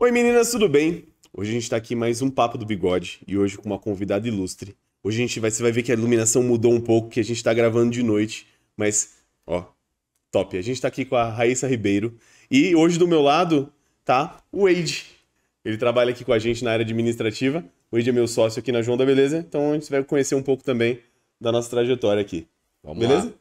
Oi meninas, tudo bem? Hoje a gente tá aqui mais um Papo do Bigode e hoje com uma convidada ilustre. Hoje a gente vai, você vai ver que a iluminação mudou um pouco, que a gente tá gravando de noite, mas ó, top. A gente tá aqui com a Raíssa Ribeiro e hoje do meu lado tá o Wade. Ele trabalha aqui com a gente na área administrativa. O Wade é meu sócio aqui na João da Beleza, então a gente vai conhecer um pouco também da nossa trajetória aqui. Vamos Beleza? Lá.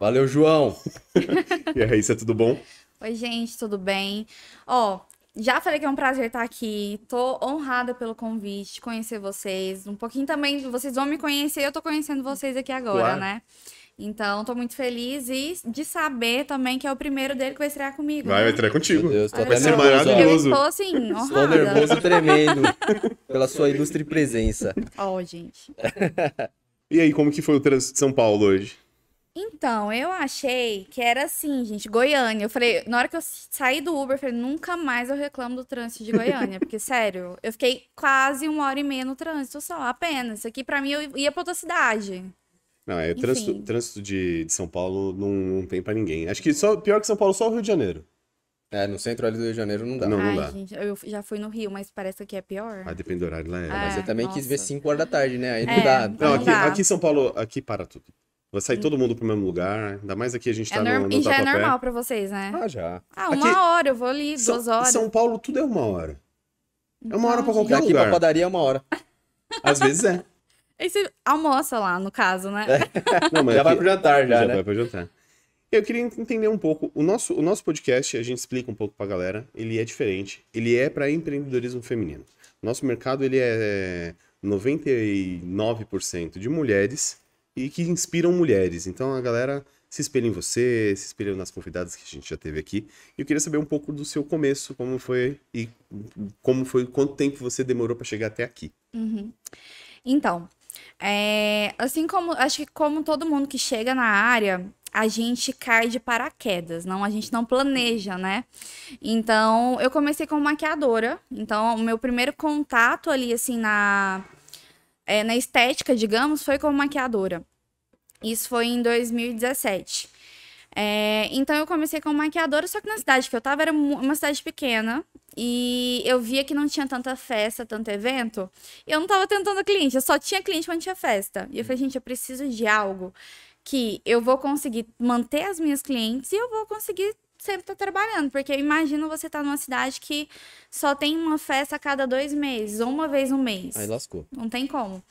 Valeu, João! e a Raíssa, tudo bom? Oi, gente, tudo bem? Ó, já falei que é um prazer estar aqui. Tô honrada pelo convite, conhecer vocês. Um pouquinho também, vocês vão me conhecer, eu tô conhecendo vocês aqui agora, claro. né? Então, tô muito feliz e de saber também que é o primeiro dele que vai estrear comigo. Vai, né? vai estrear contigo. Meu Deus, tô vai ser maravilhoso. Eu tô assim, honrada. Estou nervoso tremendo pela sua ilustre presença. Ó, oh, gente. e aí, como que foi o trânsito de São Paulo hoje? Então, eu achei que era assim, gente, Goiânia. Eu falei, na hora que eu saí do Uber, eu falei, nunca mais eu reclamo do trânsito de Goiânia. Porque, sério, eu fiquei quase uma hora e meia no trânsito só, apenas. Isso aqui, pra mim, eu ia pra outra cidade. Não, é, o trânsito, trânsito de, de, São Paulo não, não tem pra ninguém. Acho que só, pior que São Paulo, só o Rio de Janeiro. É, no centro ali do Rio de Janeiro não dá. Não, não Ai, dá. Gente, eu já fui no Rio, mas parece que aqui é pior. Ah, depende do horário lá. É. mas eu ah, também nossa. quis ver 5 horas da tarde, né? Aí é, não dá. Não, aqui, aqui em São Paulo, aqui para tudo. Vai sair todo mundo pro mesmo lugar. Ainda mais aqui a gente é tá é no, no E já é normal pra vocês, né? Ah, já. Ah, uma aqui, hora, eu vou ali, São, duas horas. São Paulo tudo é uma hora. É uma hora pra então, qualquer Daqui lugar. Daqui pra padaria é uma hora. Às vezes é. Aí você almoça lá, no caso, né? É. Não, mas já aqui, vai pro jantar, já, já né? vai pro jantar. Eu queria entender um pouco. O nosso, o nosso podcast, a gente explica um pouco pra galera, ele é diferente. Ele é para empreendedorismo feminino. Nosso mercado, ele é 99% de mulheres e que inspiram mulheres. Então a galera se espelha em você, se espelha nas convidadas que a gente já teve aqui. E eu queria saber um pouco do seu começo, como foi e como foi, quanto tempo você demorou para chegar até aqui. Uhum. Então, é, assim como acho que como todo mundo que chega na área, a gente cai de paraquedas, não a gente não planeja, né? Então, eu comecei como maquiadora. Então, o meu primeiro contato ali assim na é, na estética, digamos, foi como maquiadora. Isso foi em 2017. É, então eu comecei como maquiadora, só que na cidade que eu tava era uma cidade pequena e eu via que não tinha tanta festa, tanto evento. E eu não tava tentando cliente, eu só tinha cliente quando tinha festa. E eu falei, gente, eu preciso de algo que eu vou conseguir manter as minhas clientes e eu vou conseguir sempre tá trabalhando, porque imagina imagino você tá numa cidade que só tem uma festa a cada dois meses, ou uma vez no mês. Aí lascou. Não tem como.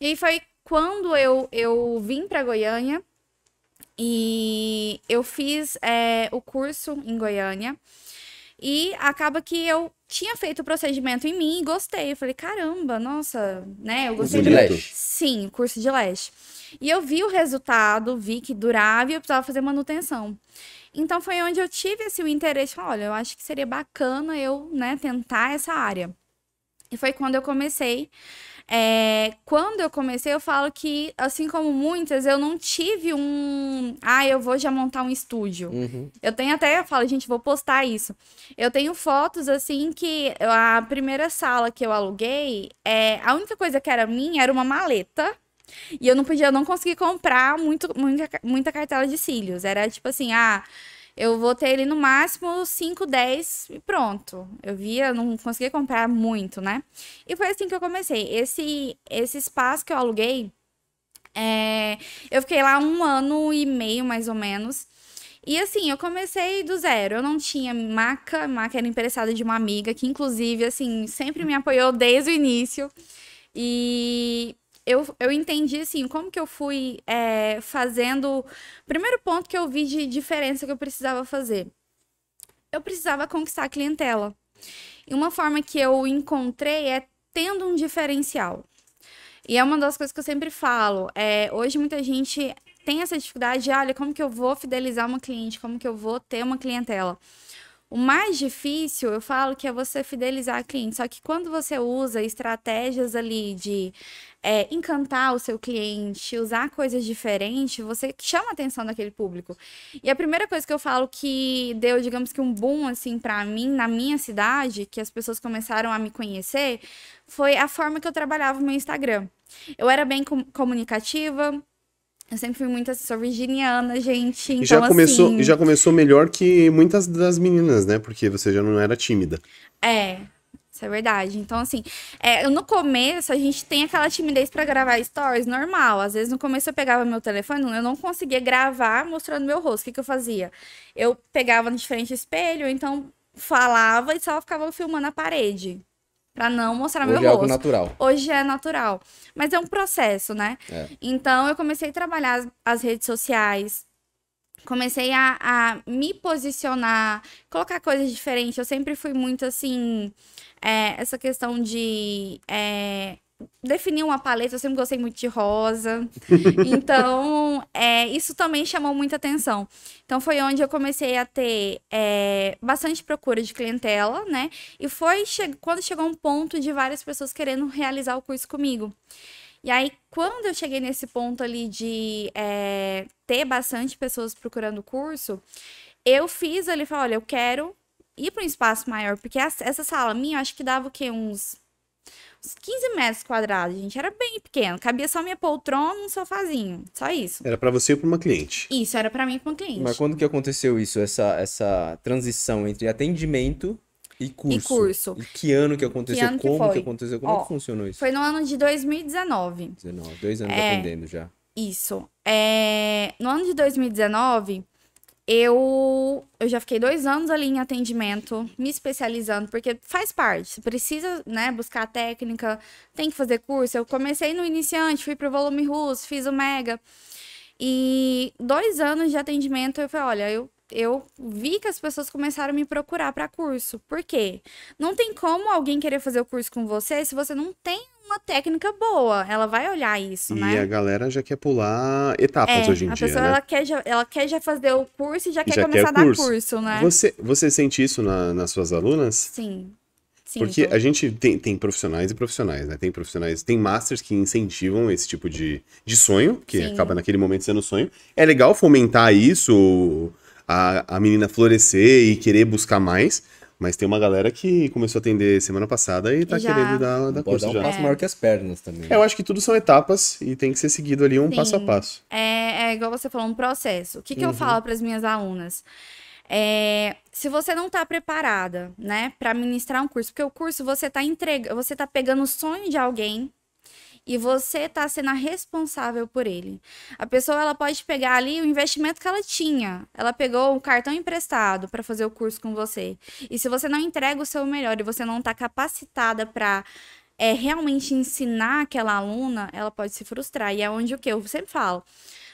E foi quando eu, eu vim para Goiânia e eu fiz é, o curso em Goiânia. E acaba que eu tinha feito o procedimento em mim e gostei. Eu falei, caramba, nossa, né? Eu gostei. Curso de lash. Sim, curso de lash. E eu vi o resultado, vi que durava e eu precisava fazer manutenção. Então foi onde eu tive assim, o interesse, olha, eu acho que seria bacana eu né, tentar essa área. E foi quando eu comecei. É, quando eu comecei, eu falo que, assim como muitas, eu não tive um. Ah, eu vou já montar um estúdio. Uhum. Eu tenho até, eu falo, gente, vou postar isso. Eu tenho fotos, assim, que a primeira sala que eu aluguei, é, a única coisa que era minha era uma maleta e eu não podia, eu não consegui comprar muito, muita, muita cartela de cílios. Era tipo assim, ah, eu vou ter ele no máximo 5, 10 e pronto. Eu via, não conseguia comprar muito, né? E foi assim que eu comecei. Esse, esse espaço que eu aluguei, é, eu fiquei lá um ano e meio, mais ou menos. E assim, eu comecei do zero. Eu não tinha maca, maca era emprestada de uma amiga que, inclusive, assim, sempre me apoiou desde o início. E eu, eu entendi, assim, como que eu fui é, fazendo. Primeiro ponto que eu vi de diferença que eu precisava fazer. Eu precisava conquistar a clientela. E uma forma que eu encontrei é tendo um diferencial. E é uma das coisas que eu sempre falo. É, hoje muita gente tem essa dificuldade de, olha, como que eu vou fidelizar uma cliente? Como que eu vou ter uma clientela? O mais difícil, eu falo que é você fidelizar cliente. Só que quando você usa estratégias ali de é, encantar o seu cliente, usar coisas diferentes, você chama a atenção daquele público. E a primeira coisa que eu falo que deu, digamos que um boom assim para mim na minha cidade, que as pessoas começaram a me conhecer, foi a forma que eu trabalhava o meu Instagram. Eu era bem comunicativa, eu sempre fui muito assim, virginiana, gente. Então, e já começou, assim... já começou melhor que muitas das meninas, né? Porque você já não era tímida. É, isso é verdade. Então, assim, é, no começo a gente tem aquela timidez para gravar stories, normal. Às vezes no começo eu pegava meu telefone, eu não conseguia gravar mostrando meu rosto. O que, que eu fazia? Eu pegava no diferente espelho, então falava e só ficava filmando a parede. Pra não mostrar Hoje meu é rosto. Hoje é natural. Hoje é natural. Mas é um processo, né? É. Então, eu comecei a trabalhar as, as redes sociais, comecei a, a, me posicionar, colocar coisas diferentes. Eu sempre fui muito assim. É, essa questão de é, definir uma paleta, eu sempre gostei muito de rosa. Então, é, isso também chamou muita atenção. Então, foi onde eu comecei a ter é, bastante procura de clientela, né? E foi che quando chegou um ponto de várias pessoas querendo realizar o curso comigo. E aí, quando eu cheguei nesse ponto ali de é, ter bastante pessoas procurando o curso, eu fiz ali, falei, olha, eu quero ir para um espaço maior, porque essa sala minha, eu acho que dava o quê? Uns uns 15 metros quadrados, gente. Era bem pequeno. Cabia só minha poltrona e um sofazinho. Só isso. Era para você e pra uma cliente. Isso, era para mim e pra uma cliente. Mas quando que aconteceu isso? Essa, essa transição entre atendimento e curso. E curso. E que ano que aconteceu? Que ano como que, que aconteceu? Como é Ó, que funcionou isso? Foi no ano de 2019. 19, dois anos é... atendendo já. Isso. É... No ano de 2019, eu, eu já fiquei dois anos ali em atendimento, me especializando, porque faz parte. Você precisa, né, buscar a técnica, tem que fazer curso. Eu comecei no iniciante, fui pro volume russo, fiz o mega. E dois anos de atendimento, eu falei, olha, eu, eu vi que as pessoas começaram a me procurar para curso. Por quê? Não tem como alguém querer fazer o curso com você se você não tem uma técnica boa. Ela vai olhar isso, e né? E a galera já quer pular etapas é, hoje em dia. A pessoa né? ela, quer já, ela quer já fazer o curso e já quer já começar quer a dar curso. curso, né? Você, você sente isso na, nas suas alunas? Sim. Sim, Porque a gente tem, tem profissionais e profissionais, né? Tem profissionais, tem masters que incentivam esse tipo de, de sonho, que Sim. acaba naquele momento sendo sonho. É legal fomentar isso, a, a menina florescer e querer buscar mais. Mas tem uma galera que começou a atender semana passada e tá já. querendo dar, dar curso dar um passo é. maior que as pernas também. É, eu acho que tudo são etapas e tem que ser seguido ali um Sim. passo a passo. É, é, igual você falou, um processo. O que, que uhum. eu falo para as minhas alunas? É, se você não está preparada, né, para ministrar um curso, porque o curso você está entregando você tá pegando o sonho de alguém e você está sendo a responsável por ele. A pessoa ela pode pegar ali o investimento que ela tinha. Ela pegou um cartão emprestado para fazer o curso com você. E se você não entrega o seu melhor e você não está capacitada para é, realmente ensinar aquela aluna, ela pode se frustrar. E é onde o que eu sempre falo.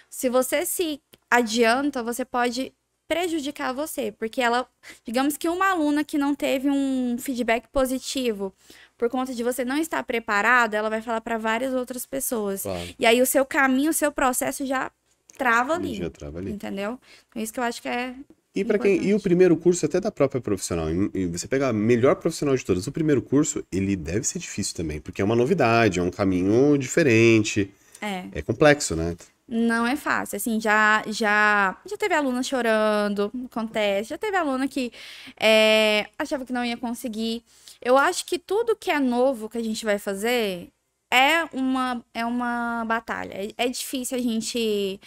Se você se adianta, você pode prejudicar você, porque ela, digamos que uma aluna que não teve um feedback positivo por conta de você não estar preparado, ela vai falar para várias outras pessoas. Claro. E aí o seu caminho, o seu processo já trava ali. Já trava ali. Entendeu? Então, isso que eu acho que é e para quem e o primeiro curso até da própria profissional, e você pegar a melhor profissional de todas, o primeiro curso ele deve ser difícil também, porque é uma novidade, é um caminho diferente, é, é complexo, né? Não é fácil, assim, já já já teve aluna chorando, acontece, já teve aluna que é, achava que não ia conseguir. Eu acho que tudo que é novo que a gente vai fazer é uma, é uma batalha. É, é difícil a gente.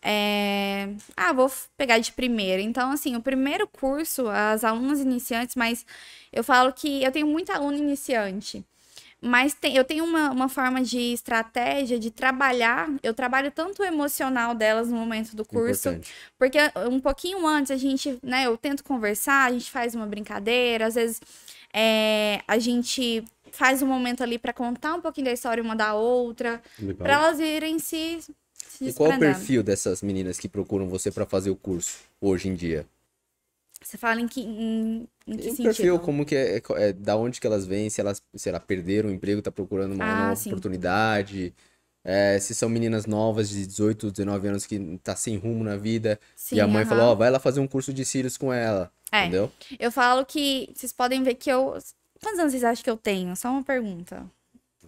É... Ah, vou pegar de primeira. Então, assim, o primeiro curso, as alunas iniciantes, mas eu falo que eu tenho muita aluna iniciante. Mas tem, eu tenho uma, uma forma de estratégia de trabalhar. Eu trabalho tanto o emocional delas no momento do curso. Importante. Porque um pouquinho antes a gente, né, eu tento conversar, a gente faz uma brincadeira, às vezes é, a gente faz um momento ali para contar um pouquinho da história uma da outra, para elas irem se, se E qual o perfil dessas meninas que procuram você para fazer o curso hoje em dia? Você fala em que, em, em que sentido? perfil, como que é, é, é, da onde que elas vêm, se elas, se elas perderam o emprego, tá procurando uma ah, nova oportunidade, é, se são meninas novas de 18, 19 anos que tá sem rumo na vida, sim, e a mãe uh -huh. falou, ó, oh, vai lá fazer um curso de cílios com ela. É. Entendeu? Eu falo que. Vocês podem ver que eu. Quantos anos vocês acham que eu tenho? Só uma pergunta.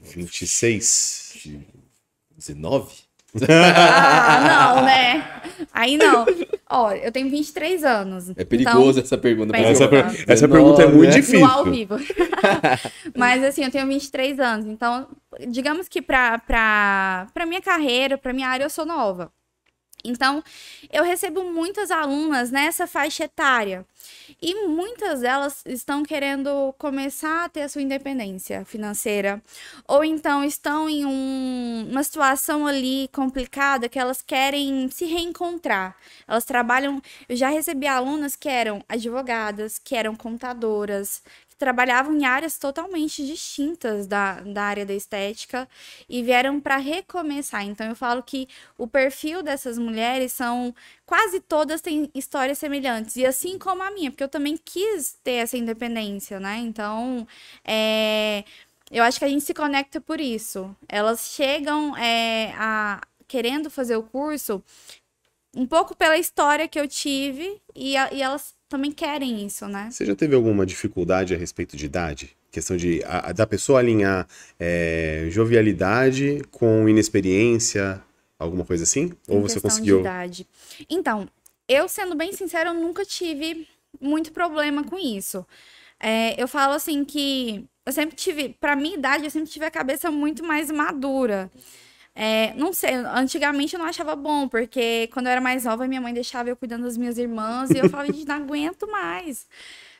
26. 19? ah, não, né? Aí não. Ó, eu tenho 23 anos. É perigoso então... essa pergunta. Essa, per... essa pergunta é muito né? difícil. No ao vivo. Mas assim, eu tenho 23 anos. Então, digamos que pra, pra, pra minha carreira, pra minha área, eu sou nova. Então, eu recebo muitas alunas nessa faixa etária e muitas delas estão querendo começar a ter a sua independência financeira ou então estão em um, uma situação ali complicada que elas querem se reencontrar. Elas trabalham, eu já recebi alunas que eram advogadas, que eram contadoras, trabalhavam em áreas totalmente distintas da, da área da estética e vieram para recomeçar. Então eu falo que o perfil dessas mulheres são quase todas têm histórias semelhantes e assim como a minha, porque eu também quis ter essa independência, né? Então é, eu acho que a gente se conecta por isso. Elas chegam é, a querendo fazer o curso um pouco pela história que eu tive e, e elas também querem isso, né? Você já teve alguma dificuldade a respeito de idade? Questão de a, da pessoa alinhar é, jovialidade com inexperiência, alguma coisa assim? Ou você conseguiu? De idade. Então, eu sendo bem sincera, eu nunca tive muito problema com isso. É, eu falo assim que eu sempre tive, para minha idade, eu sempre tive a cabeça muito mais madura. É, não sei, antigamente eu não achava bom, porque quando eu era mais nova, minha mãe deixava eu cuidando das minhas irmãs e eu falava, gente, não aguento mais.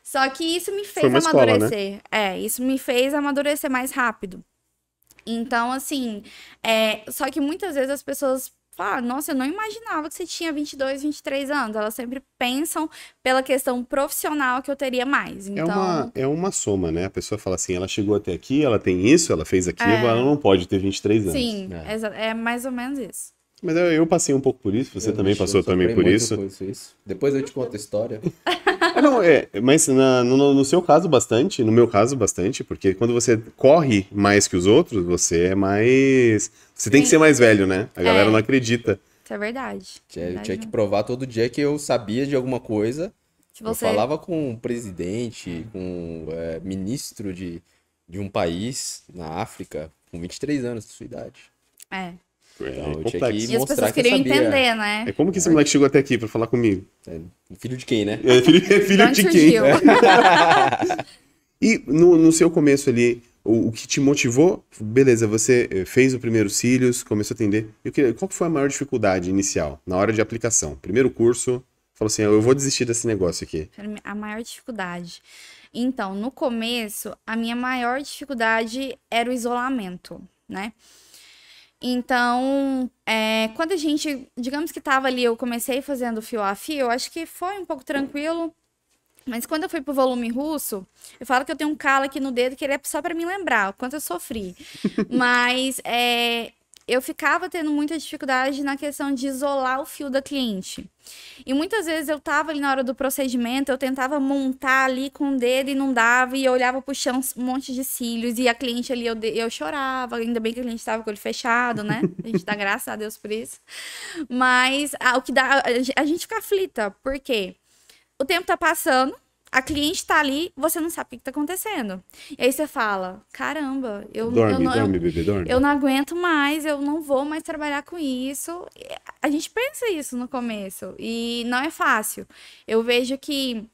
Só que isso me fez né? amadurecer. né? É, isso me fez amadurecer mais rápido. Então, assim, é, só que muitas vezes as pessoas falar, nossa, eu não imaginava que você tinha 22, 23 anos. Elas sempre pensam pela questão profissional que eu teria mais. Então... É, uma, então é uma soma, né? A pessoa fala assim, ela chegou até aqui, ela tem isso, ela fez aquilo, é... ela não pode ter 23 anos. Sim, é. é mais ou menos isso. Mas eu, eu, passei um pouco por isso, você eu também passou também por isso. isso. Depois eu te conto a história. não, é, mas na, no, no, seu caso, bastante. No meu caso, bastante. Porque quando você corre mais que os outros, você é mais. Você tem que ser mais velho, né? A galera é. não acredita. Isso é verdade. Tinha, verdade tinha que provar todo dia que eu sabia de alguma coisa. Você... Eu falava com o presidente, com é, ministro de, de um país na África, com 23 anos de sua idade. É. É então, complexo. e as pessoas que queriam entender, né? É como que esse moleque chegou até aqui pra falar comigo? É, filho de quem, né? É filho, é filho de, quem? e no, no seu começo ali, o, o, que te motivou? Beleza, você eh, fez o primeiro cílios, começou a atender. Queria, qual que foi a maior dificuldade inicial na hora de aplicação? Primeiro curso, falou assim, ah, eu vou desistir desse negócio aqui. A maior dificuldade. Então, no começo, a minha maior dificuldade era o isolamento, né? Então, é, quando a gente, digamos que estava ali, eu comecei fazendo fio a fio, eu acho que foi um pouco tranquilo. Mas quando eu fui pro volume russo, eu falo que eu tenho um calo aqui no dedo que ele é só para me lembrar o quanto eu sofri. Mas é, eu ficava tendo muita dificuldade na questão de isolar o fio da cliente. E muitas vezes eu tava ali na hora do procedimento, eu tentava montar ali com o dedo e não dava, e eu olhava pro chão um monte de cílios, e a cliente ali, eu, eu chorava, ainda bem que a cliente tava com o olho fechado, né? A gente dá graças a Deus por isso. Mas a, o que dá, a, a gente fica aflita, porque o tempo tá passando, a cliente está ali, você não sabe o que está acontecendo. E aí você fala: caramba, eu, dorme, eu, não, dorme, bebê, dorme. eu não aguento mais, eu não vou mais trabalhar com isso. A gente pensa isso no começo e não é fácil. Eu vejo que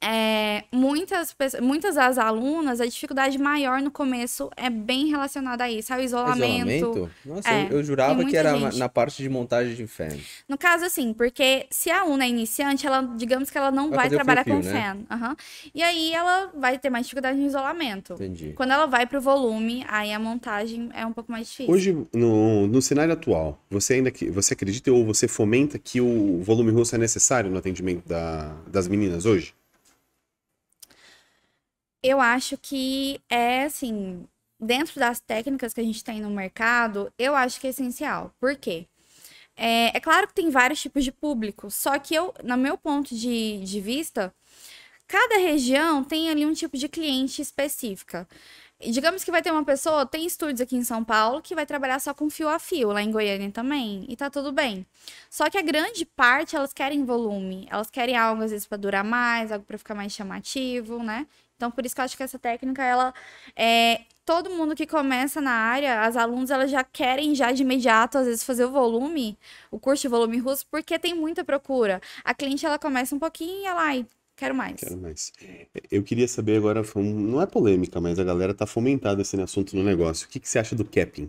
é, muitas, muitas das alunas, a dificuldade maior no começo é bem relacionada a isso, ao isolamento. isolamento? Nossa, é, eu, eu, jurava que era gente. na parte de montagem de fan. No caso, assim, porque se a aluna é iniciante, ela, digamos que ela não vai, vai trabalhar fio com né? fan. Uhum. E aí ela vai ter mais dificuldade no isolamento. Entendi. Quando ela vai pro volume, aí a montagem é um pouco mais difícil. Hoje, no, no cenário atual, você ainda que, você acredita ou você fomenta que o volume russo é necessário no atendimento da, das meninas hoje? eu acho que é assim, dentro das técnicas que a gente tem no mercado, eu acho que é essencial. Por quê? É, é claro que tem vários tipos de público, só que eu, no meu ponto de, de vista, cada região tem ali um tipo de cliente específica. digamos que vai ter uma pessoa, tem estúdios aqui em São Paulo que vai trabalhar só com fio a fio, lá em Goiânia também, e tá tudo bem. Só que a grande parte elas querem volume, elas querem algo às vezes para durar mais, algo para ficar mais chamativo, né? Então, por isso que eu acho que essa técnica, ela é, todo mundo que começa na área, as alunos elas já querem já de imediato às vezes fazer o volume, o curso de volume russo, porque tem muita procura. A cliente ela começa um pouquinho e ela ai, quero mais. Quero mais. Eu queria saber agora, não é polêmica, mas a galera tá fomentada esse assim assunto no negócio. O que, que você acha do capping?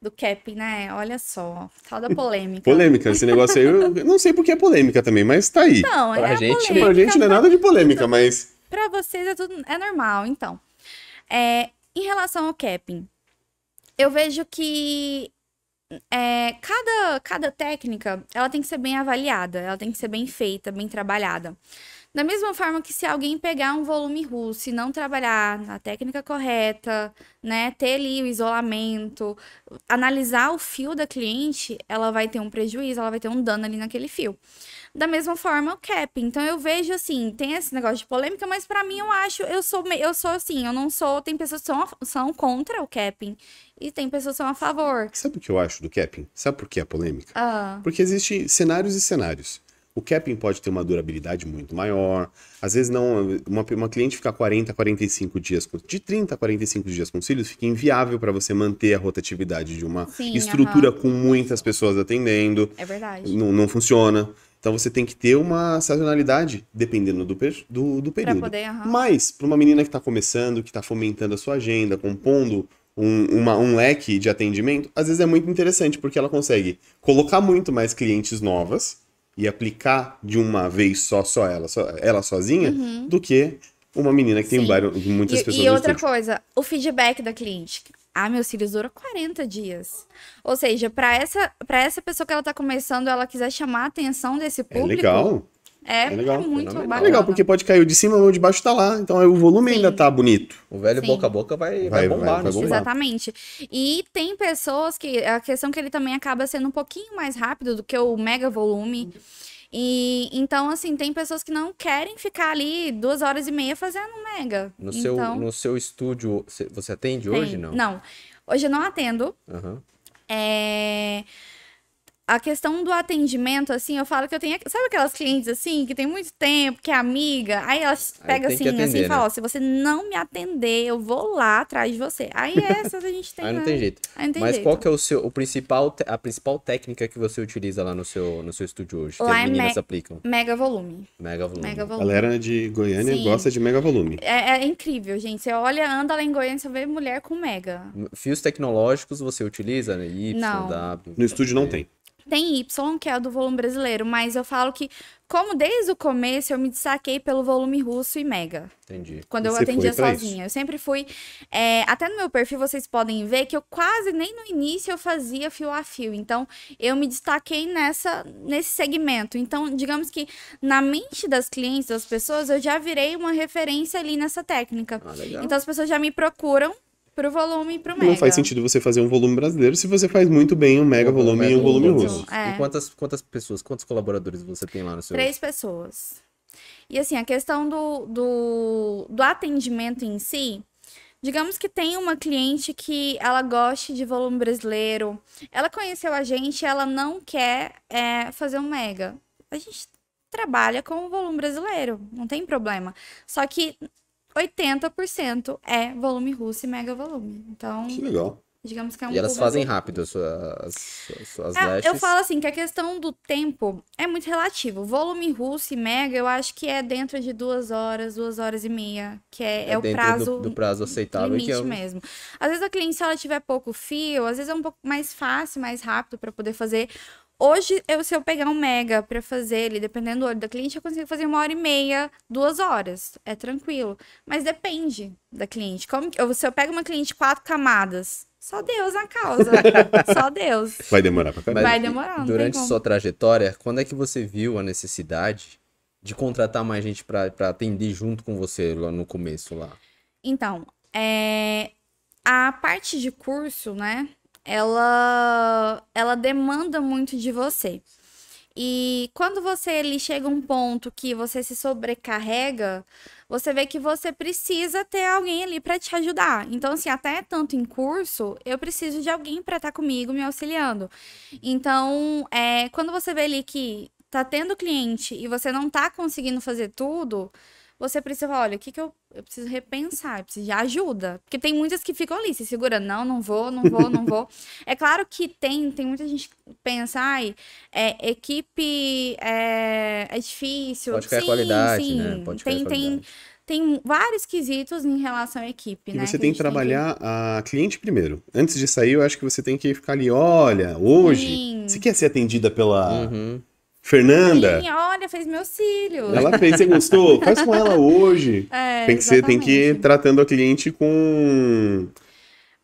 do capping, né? Olha só, tal da polêmica. polêmica, esse negócio aí, eu não sei porque é polêmica também, mas tá aí. Não, pra é gente, polêmica, pra gente não é nada de polêmica, mas para vocês é tudo é normal, então. É, em relação ao capping, eu vejo que é, cada, cada técnica ela tem que ser bem avaliada, ela tem que ser bem feita, bem trabalhada. Da mesma forma que se alguém pegar um volume russo e não trabalhar na técnica correta, né, ter ali o isolamento, analisar o fio da cliente, ela vai ter um prejuízo, ela vai ter um dano ali naquele fio. Da mesma forma o cap. Então eu vejo assim, tem esse negócio de polêmica, mas para mim eu acho, eu sou eu sou assim, eu não sou, tem pessoas que são, são contra o capping e tem pessoas que são a favor. Sabe o que eu acho do capping? Sabe por que a é polêmica? Ah. Porque existem cenários e cenários. O capping pode ter uma durabilidade muito maior. Às vezes não, uma, uma cliente ficar 40, 45 dias, de 30 a 45 dias com cílios, fica inviável para você manter a rotatividade de uma Sim, estrutura aham. com muitas pessoas atendendo. É verdade. Não, não funciona. Então você tem que ter uma sazonalidade, dependendo do, do, do período. Pra poder, uhum. Mas, para uma menina que está começando, que está fomentando a sua agenda, compondo um, uma, um leque de atendimento, às vezes é muito interessante, porque ela consegue colocar muito mais clientes novas e aplicar de uma vez só, só ela, só, ela sozinha, uhum. do que uma menina que Sim. tem várias, muitas e, pessoas. E outra coisa, o feedback da cliente. Ah, meu cílios dura 40 dias. Ou seja, para essa, essa pessoa que ela está começando, ela quiser chamar a atenção desse público. É legal. É, é legal. É muito é bacana. É legal, porque pode cair de cima ou de baixo tá lá. Então é, o volume Sim. ainda tá bonito. O velho Sim. boca a boca vai, vai, vai bombar, vai, vai né? bombar. Exatamente. E tem pessoas que. A questão que ele também acaba sendo um pouquinho mais rápido do que o mega volume. E então, assim, tem pessoas que não querem ficar ali duas horas e meia fazendo mega. No, então... seu, no seu estúdio, você atende tem. hoje, não? Não. Hoje eu não atendo. Uhum. É a questão do atendimento, assim, eu falo que eu tenho. Sabe aquelas clientes assim, que tem muito tempo, que é amiga? Aí elas pegam assim, atender, né, assim, e falam, né? ó, se você não me atender, eu vou lá atrás de você. Aí essas a gente tem. aí não tem jeito. Não tem Mas jeito. qual que é o seu. O principal, a principal técnica que você utiliza lá no seu, no seu estúdio hoje? Lá que as é meninas é me aplicam? Mega volume. Mega volume. Mega volume. A galera de Goiânia Sim. gosta de mega volume. É, é, incrível, gente. Você olha, anda lá em Goiânia, você vê mulher com mega. Fios tecnológicos você utiliza, né? Y, não. W. No estúdio não tem. Tem Y, que é o do volume brasileiro, mas eu falo que, como desde o começo, eu me destaquei pelo volume russo e mega. Entendi. Quando e eu atendia sozinha. Isso? Eu sempre fui. É, até no meu perfil vocês podem ver que eu quase nem no início eu fazia fio a fio. Então, eu me destaquei nessa, nesse segmento. Então, digamos que na mente das clientes, das pessoas, eu já virei uma referência ali nessa técnica. Ah, então, as pessoas já me procuram pro volume e pro mega. Não faz sentido você fazer um volume brasileiro se você faz muito bem um mega volume, e um volume russo. Então, é. E quantas, quantas pessoas, quantos colaboradores você tem lá no seu... Três pessoas. E assim, a questão do, do, do atendimento em si, Digamos que tem uma cliente que ela goste de volume brasileiro, ela conheceu a gente, ela não quer é, fazer um mega. A gente trabalha com o volume brasileiro, não tem problema. Só que 80% é volume russo e mega volume. Então. Que legal. Digamos que é um e elas fazem volume. rápido as suas, as suas é, Eu falo assim que a questão do tempo é muito relativo. Volume russo e mega, eu acho que é dentro de duas horas, duas horas e meia, que é, é, é o prazo. Do, do, prazo aceitável. É limite que mesmo. Às vezes a cliente, se ela tiver pouco fio, às vezes é um pouco mais fácil, mais rápido para poder fazer Hoje, eu, se eu pegar um mega para fazer ele, dependendo do olho da cliente, eu consigo fazer uma hora e meia, duas horas. É tranquilo. Mas depende da cliente. Como que, se eu pego uma cliente quatro camadas, só Deus na causa. só Deus. Vai demorar pra caralho. Vai demorar. Não durante sua trajetória, quando é que você viu a necessidade de contratar mais gente para atender junto com você lá no começo lá? Então, é, a parte de curso, né? ela, ela demanda muito de você. E quando você ele chega um ponto que você se sobrecarrega, você vê que você precisa ter alguém ali para te ajudar. Então, assim, até tanto em curso, eu preciso de alguém para estar tá comigo me auxiliando. Então, é, quando você vê ali que tá tendo cliente e você não tá conseguindo fazer tudo, você precisa falar, olha, o que que eu, eu preciso repensar, eu preciso de ajuda. Porque tem muitas que ficam ali se segura, não, não vou, não vou, não vou. é claro que tem, tem muita gente que pensa, ai, é, equipe é, é difícil. Pode cair sim, a qualidade, sim. né? Pode tem, tem, tem vários quesitos em relação à equipe, e né? Você que tem que trabalhar tem a cliente primeiro. Antes de sair, eu acho que você tem que ficar ali, olha, hoje, sim. você quer ser atendida pela... Uhum Fernanda. Sim, olha, fez meus cílios. Ela fez, você gostou? Faz com ela hoje. É, tem que ser, tem que ir tratando a cliente com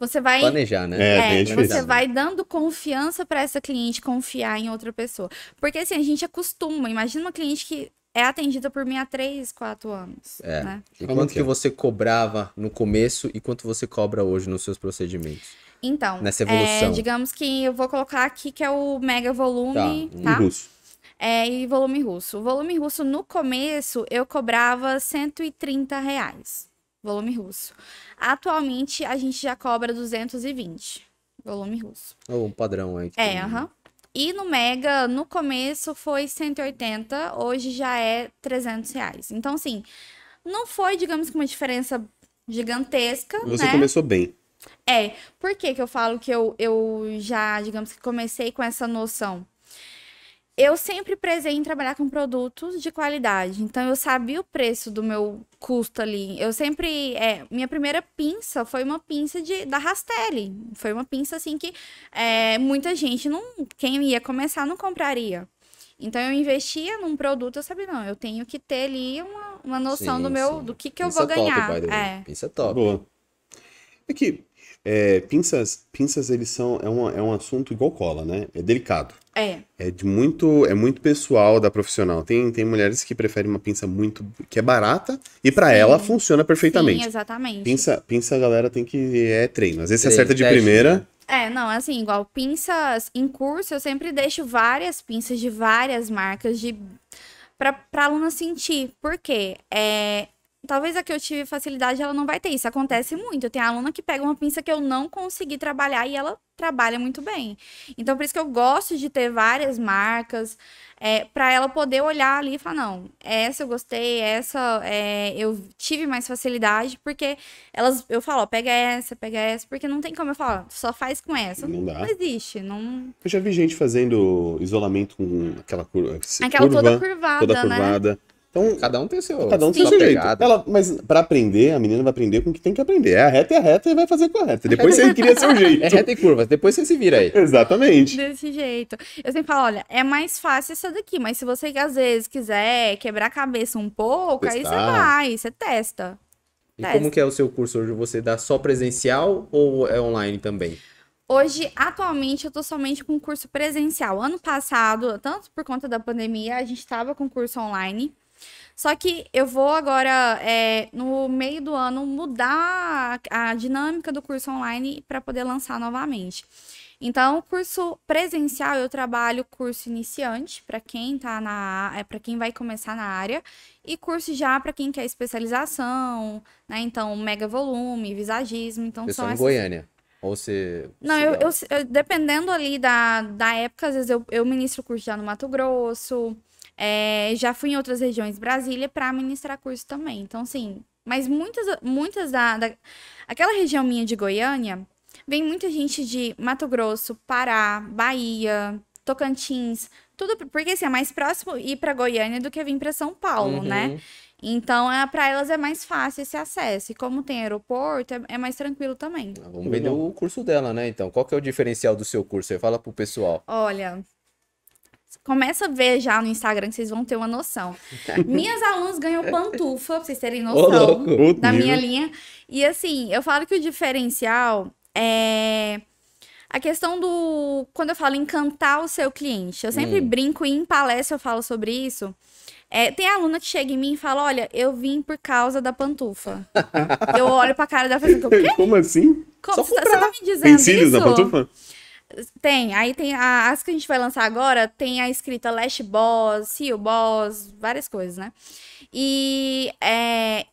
você vai planejar, né? É, é você vai dando confiança para essa cliente confiar em outra pessoa. Porque assim, a gente acostuma, imagina uma cliente que é atendida por mim há 3, 4 anos. É. Né? E quanto é? que, você cobrava no começo e quanto você cobra hoje nos seus procedimentos? Então, nessa evolução. É, digamos que eu vou colocar aqui que é o mega volume, tá? tá? Um é, e volume russo. O volume russo, no começo, eu cobrava 130 reais, volume russo. Atualmente, a gente já cobra 220, volume russo. É um padrão aí. É, aham. Tem... Uh -huh. E no Mega, no começo foi 180, hoje já é 300 reais. Então, assim, não foi, digamos que uma diferença gigantesca, Você né? começou bem. É, por que que eu falo que eu, eu já, digamos que comecei com essa noção? eu sempre prezei em trabalhar com produtos de qualidade. Então eu sabia o preço do meu custo ali. Eu sempre. É, minha primeira pinça foi uma pinça de, da Rastelli. Foi uma pinça assim que é, muita gente não. Quem ia começar não compraria. Então eu investia num produto, eu sabia, não, eu tenho que ter ali uma, uma noção sim, do meu sim. do que, que eu vou ganhar. Top, é. Pinça top. Boa. Aqui, que é, pinças, pinças eles são é um, é um assunto igual cola, né? É delicado. É. É de muito, é muito pessoal da profissional. Tem, tem mulheres que preferem uma pinça muito que é barata e para ela funciona perfeitamente. Sim, exatamente. Pinça, pinça a galera tem que é treino. Às vezes treino, você acerta de primeira. Né? É, não, é assim, igual pinças em curso, eu sempre deixo várias pinças de várias marcas de para aluna sentir. Por quê? É, talvez a que eu tive facilidade, ela não vai ter isso. Acontece muito. Tem aluna que pega uma pinça que eu não consegui trabalhar e ela trabalha muito bem. Então, por isso que eu gosto de ter várias marcas, é, para ela poder olhar ali e falar: não, essa eu gostei, essa é, eu tive mais facilidade, porque elas, eu falo: ó, pega essa, pega essa, porque não tem como eu falar, só faz com essa. Não, dá. não existe. Não... Eu já vi gente fazendo isolamento com aquela curva. Aquela curva, toda curvada. Toda né? curvada. Né? Então, é, cada um tem seu, cada um tem seu jeito. Ela, mas para aprender, a menina vai aprender com o que tem que aprender. É a reta é a reta e vai fazer com a reta Depois você cria seu jeito. É reta e curvas, depois você se vira aí. Exatamente. Desse jeito. Eu sempre falo, olha, é mais fácil essa daqui, mas se você às vezes quiser quebrar a cabeça um pouco, Testar. aí você vai, você testa. E testa. como que é o seu curso hoje? Você dá só presencial ou é online também? Hoje, atualmente, eu tô somente com curso presencial. Ano passado, tanto por conta da pandemia, a gente estava com curso online. Só que eu vou agora, é, no meio do ano, mudar a, a dinâmica do curso online para poder lançar novamente. Então, o curso presencial eu trabalho curso iniciante para quem tá na, é para quem vai começar na área e curso já para quem quer especialização, né? Então, mega volume, visagismo, então Vocês são tá essas... em Goiânia. Ou você. Não, eu, é eu, eu, dependendo ali da, da época, às vezes eu, eu ministro curso já no Mato Grosso. É, já fui em outras regiões, Brasília, para ministrar curso também. Então, sim. Mas muitas, muitas da, da. Aquela região minha de Goiânia, vem muita gente de Mato Grosso, Pará, Bahia, Tocantins, tudo porque assim, é mais próximo ir para Goiânia do que vir para São Paulo, né? uhum. né? Então, é, para elas é mais fácil esse acesso. E como tem aeroporto, é, é mais tranquilo também. Ah, vamos ver o curso dela, né? Então, qual que é o diferencial do seu curso? Aí fala pro pessoal. Olha, começa a ver já no Instagram que vocês vão ter uma noção. Tá. Minhas alunas ganham pantufa, pra vocês terem noção oh, da minha linha. E assim, eu falo que o diferencial é a questão do quando eu falo encantar o seu cliente. Eu sempre hum. brinco e em palestra eu falo sobre isso. É, tem aluna que chega em mim e fala: Olha, eu vim por causa da pantufa. eu olho pra cara dela e falo: Como assim? Como, Só você, tá comprar. você tá me dizendo Vencilhos isso? da pantufa? Tem, aí tem a, as que a gente vai lançar agora, tem a escrita Lash Boss, Seal Boss, várias coisas, né? E é,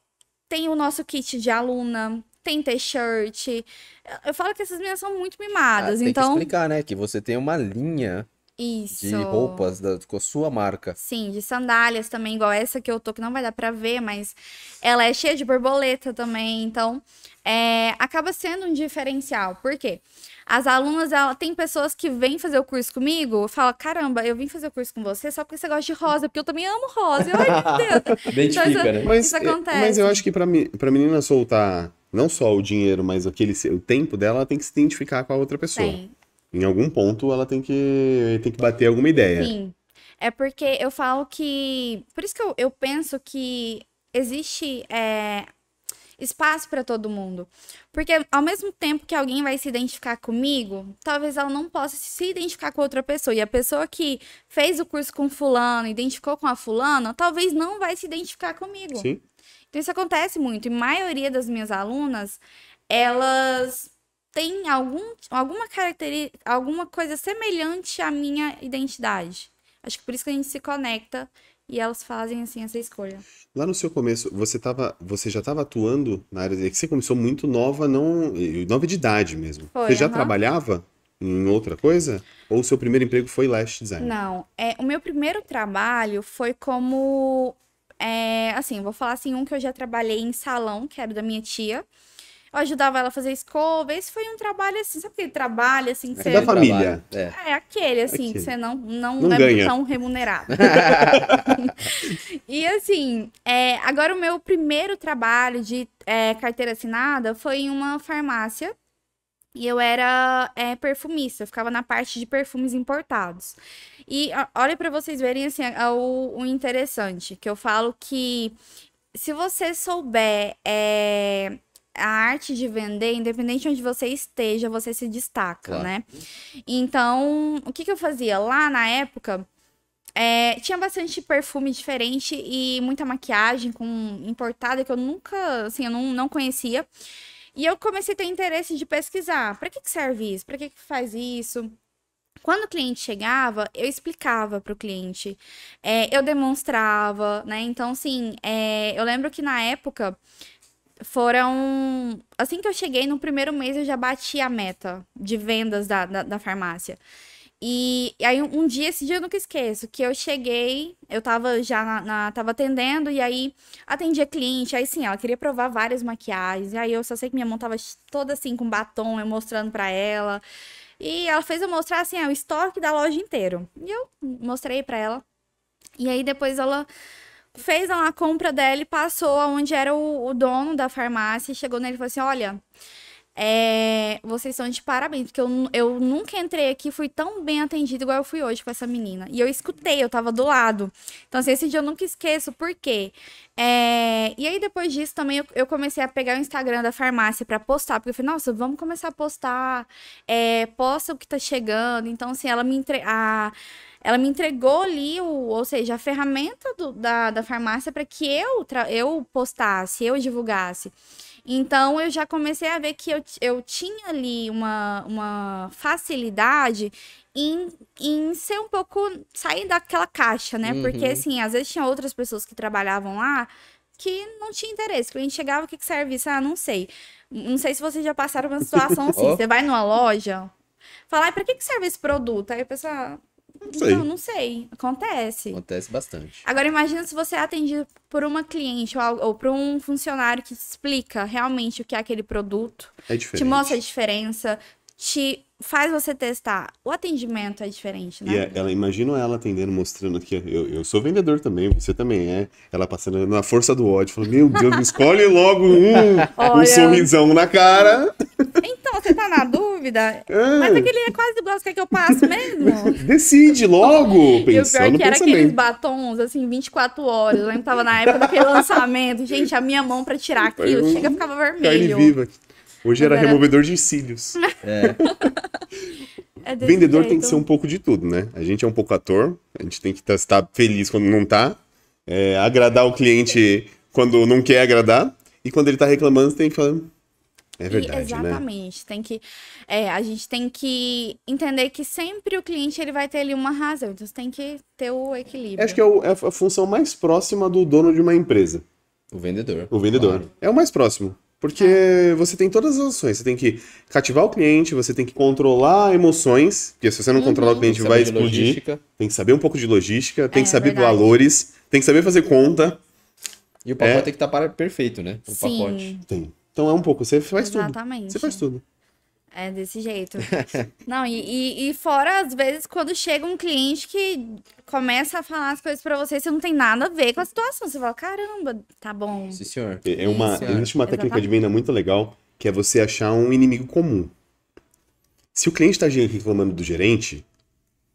tem o nosso kit de aluna, tem t-shirt. Eu falo que essas meninas são muito mimadas, ah, tem então... Tem que explicar, né? Que você tem uma linha isso. De roupas da, com a sua marca. Sim, de sandálias também, igual essa que eu tô, que não vai dar pra ver, mas ela é cheia de borboleta também, então é, acaba sendo um diferencial. Por quê? As alunas, ela, tem pessoas que vêm fazer o curso comigo, fala: caramba, eu vim fazer o curso com você só porque você gosta de rosa, porque eu também amo rosa. Eu, ai, meu Deus. Identifica, então, isso, né? Mas, isso é, acontece. Mas eu acho que para a menina soltar não só o dinheiro, mas aquele, o tempo dela, ela tem que se identificar com a outra pessoa. Em algum ponto ela tem que, tem que bater alguma ideia. Sim. É porque eu falo que. Por isso que eu, eu penso que existe é, espaço para todo mundo. Porque ao mesmo tempo que alguém vai se identificar comigo, talvez ela não possa se identificar com outra pessoa. E a pessoa que fez o curso com fulano, identificou com a fulana, talvez não vai se identificar comigo. Sim. Então isso acontece muito. E a maioria das minhas alunas, elas têm algum, alguma característica, alguma coisa semelhante à minha identidade. Acho que por isso que a gente se conecta e elas fazem assim essa escolha. Lá no seu começo, você tava, você já estava atuando na área, é que você começou muito nova, não, nova de idade mesmo. Foi, você já uhum. trabalhava em outra coisa? Ou o seu primeiro emprego foi lash design? Não, é, o meu primeiro trabalho foi como é, assim, vou falar assim, um que eu já trabalhei em salão, que era da minha tia. Eu ajudava ela a fazer escova. Esse foi um trabalho assim, sabe aquele trabalho assim é que é você. Da família. É. é. aquele assim, aquele. que você não, não, não é ganha. tão remunerado. e assim, é, agora o meu primeiro trabalho de é, carteira assinada foi em uma farmácia. E eu era é, perfumista, eu ficava na parte de perfumes importados. E olha para vocês verem assim, o, o, interessante, que eu falo que se você souber é, a arte de vender, independente de onde você esteja, você se destaca, claro. né? Então, o que, que eu fazia? Lá na época, é, tinha bastante perfume diferente e muita maquiagem com importada que eu nunca, assim, eu não, não conhecia. E eu comecei a ter interesse de pesquisar. Para que, que serve isso? Para que, que faz isso? Quando o cliente chegava, eu explicava para o cliente, é, eu demonstrava, né? Então, assim, é, eu lembro que na época foram. Assim que eu cheguei, no primeiro mês eu já bati a meta de vendas da, da, da farmácia. E, e aí um, dia, esse dia eu nunca esqueço, que eu cheguei, eu tava já na, na, tava atendendo, e aí atendia cliente, aí sim, ela queria provar várias maquiagens, e aí eu só sei que minha mão tava toda assim com batom, eu mostrando pra ela. E ela fez eu mostrar assim, o estoque da loja inteiro. E eu mostrei pra ela. E aí depois ela fez lá a compra dela e passou aonde era o, o dono da farmácia chegou nele e falou assim: Olha, é, vocês são de parabéns, porque eu, eu nunca entrei aqui fui tão bem atendida igual eu fui hoje com essa menina. E eu escutei, eu tava do lado. Então, assim, esse dia eu nunca esqueço, por quê? É, e aí, depois disso, também eu, eu, comecei a pegar o Instagram da farmácia para postar, porque eu falei, nossa, vamos começar a postar, é, posta o que tá chegando. Então, assim, ela me ela me entregou ali, o, ou seja, a ferramenta do, da, da farmácia para que eu, eu postasse, eu divulgasse. Então eu já comecei a ver que eu, eu tinha ali uma, uma facilidade em, em ser um pouco sair daquela caixa, né? Uhum. Porque assim, às vezes tinha outras pessoas que trabalhavam lá que não tinha interesse. a gente chegava, o que, que serviço? Ah, não sei. Não sei se vocês já passaram uma situação assim. oh. Você vai numa loja, fala ah, pra que, que serve esse produto? Aí a pessoa, Sei. Não, não sei. Acontece. Acontece bastante. Agora imagina se você é atendido por uma cliente ou, ou por um funcionário que explica realmente o que é aquele produto. É diferente. Te mostra a diferença, te faz você testar. O atendimento é diferente, né? E é, ela, imagina ela atendendo, mostrando que é, eu, eu sou vendedor também, você também é. Ela passando na força do ódio, falando, meu Deus, escolhe logo um, um sorrisão na cara. Então, você tá na dúvida? É. Mas aquele é, é quase igual, você quer que eu passe mesmo? Decide logo, pensando e o pior que era aqueles batons, assim, 24 horas. Eu lembro que tava na época daquele lançamento. Gente, a minha mão pra tirar aquilo, chega, ficava vermelho. Carne viva. Hoje era, era, removedor de cílios. É. É Vendedor jeito. tem que ser um pouco de tudo, né? A gente é um pouco ator, a gente tem que tá, estar feliz quando não tá, é, agradar o cliente quando não quer agradar, e quando ele tá reclamando, você tem que falar. É verdade, e né? exatamente. Né? Tem que, é, a gente tem que entender que sempre o cliente ele vai ter ali uma razão. Então você tem que ter o equilíbrio. Acho que é, o, é a função mais próxima do dono de uma empresa. O vendedor. O vendedor. Claro. É o mais próximo. Porque você tem todas as ações. Você tem que cativar o cliente, você tem que controlar emoções, porque se você não uhum. controlar o uhum. cliente vai explodir. Logística. Tem que saber um pouco de logística, tem é, que saber verdade. valores, tem que saber fazer conta. E o pacote é. tem que estar perfeito, né? O Sim. pacote. Tem. Então é um pouco, você faz Exatamente. tudo. Você faz tudo. É desse jeito. Não, e, e, fora, às vezes, quando chega um cliente que começa a falar as coisas para você, você não tem nada a ver com a situação. Você fala, caramba, tá bom. Sim, senhor. É uma, Sim, senhor. Existe uma técnica de venda muito legal, que é você achar um inimigo comum. Se o cliente tá reclamando do gerente,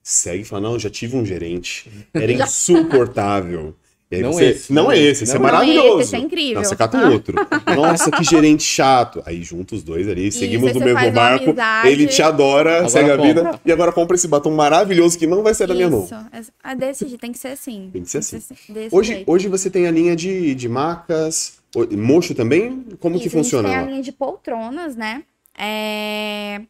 segue e fala, não, já tive um gerente. Era insuportável não, você, esse, não é esse, esse é maravilhoso. Esse é incrível. você cata ah. outro. Nossa, que gerente chato. Aí juntos os dois ali, seguimos Isso, no mesmo marco. Ele te adora, agora segue compra. a vida. E agora compra esse batom maravilhoso que não vai sair da minha mão. Isso, é desse jeito, tem que ser assim. Tem que ser assim. assim hoje, hoje você tem a linha de, de macas, mocho também? Como Isso, que funciona? A gente tem a linha de poltronas, né? É...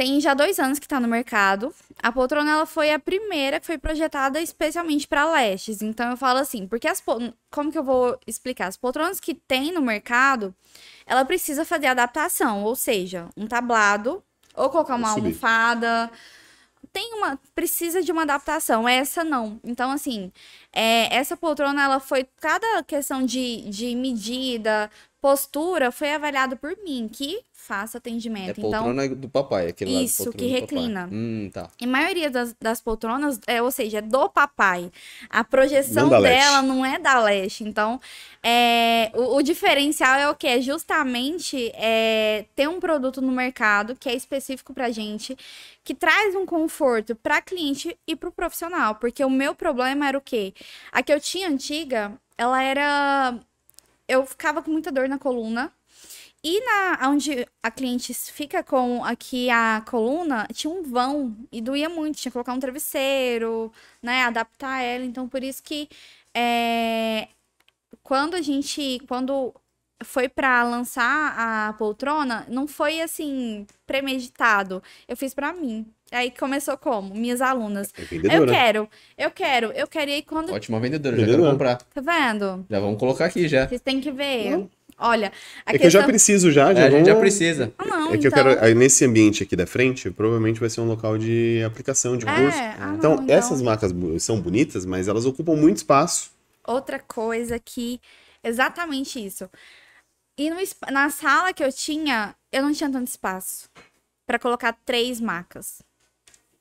Tem já dois anos que está no mercado. A poltrona ela foi a primeira que foi projetada especialmente para lestes. Então eu falo assim, porque as como que eu vou explicar? As poltronas que tem no mercado, ela precisa fazer adaptação, ou seja, um tablado ou colocar uma almofada. Tem uma precisa de uma adaptação, essa não. Então assim, é, essa poltrona ela foi cada questão de, de medida, postura foi avaliado por mim que faço atendimento. É então, poltrona então, do papai, aquele Isso, que reclina. Hum, tá. E a maioria das, das poltronas, é, ou seja, é do papai. A projeção não dela não é da leste. Então, é, o, o, diferencial é o que? É justamente é, ter um produto no mercado que é específico pra gente, que traz um conforto pra cliente e pro profissional. Porque o meu problema era o quê? A que eu tinha antiga, ela era eu ficava com muita dor na coluna. E na onde a cliente fica com aqui a coluna, tinha um vão e doía muito, tinha que colocar um travesseiro, né, adaptar ela, então por isso que é, quando a gente, quando foi para lançar a poltrona, não foi assim premeditado. Eu fiz para mim. Aí começou como? Minhas alunas. É eu quero, eu quero, eu quero. quando. Ótima vendedora, vendedora. já quero comprar. Tá vendo? Já vamos colocar aqui já. Vocês têm que ver. Hum? Olha. É que eu já preciso já. É, já é, a gente já precisa. Ah, não, é que então... eu quero. Aí, nesse ambiente aqui da frente, provavelmente vai ser um local de aplicação, de é, curso. Ah, então, não, então, essas marcas são bonitas, mas elas ocupam muito espaço. Outra coisa que. Exatamente isso. E no, na sala que eu tinha, eu não tinha tanto espaço para colocar três macas.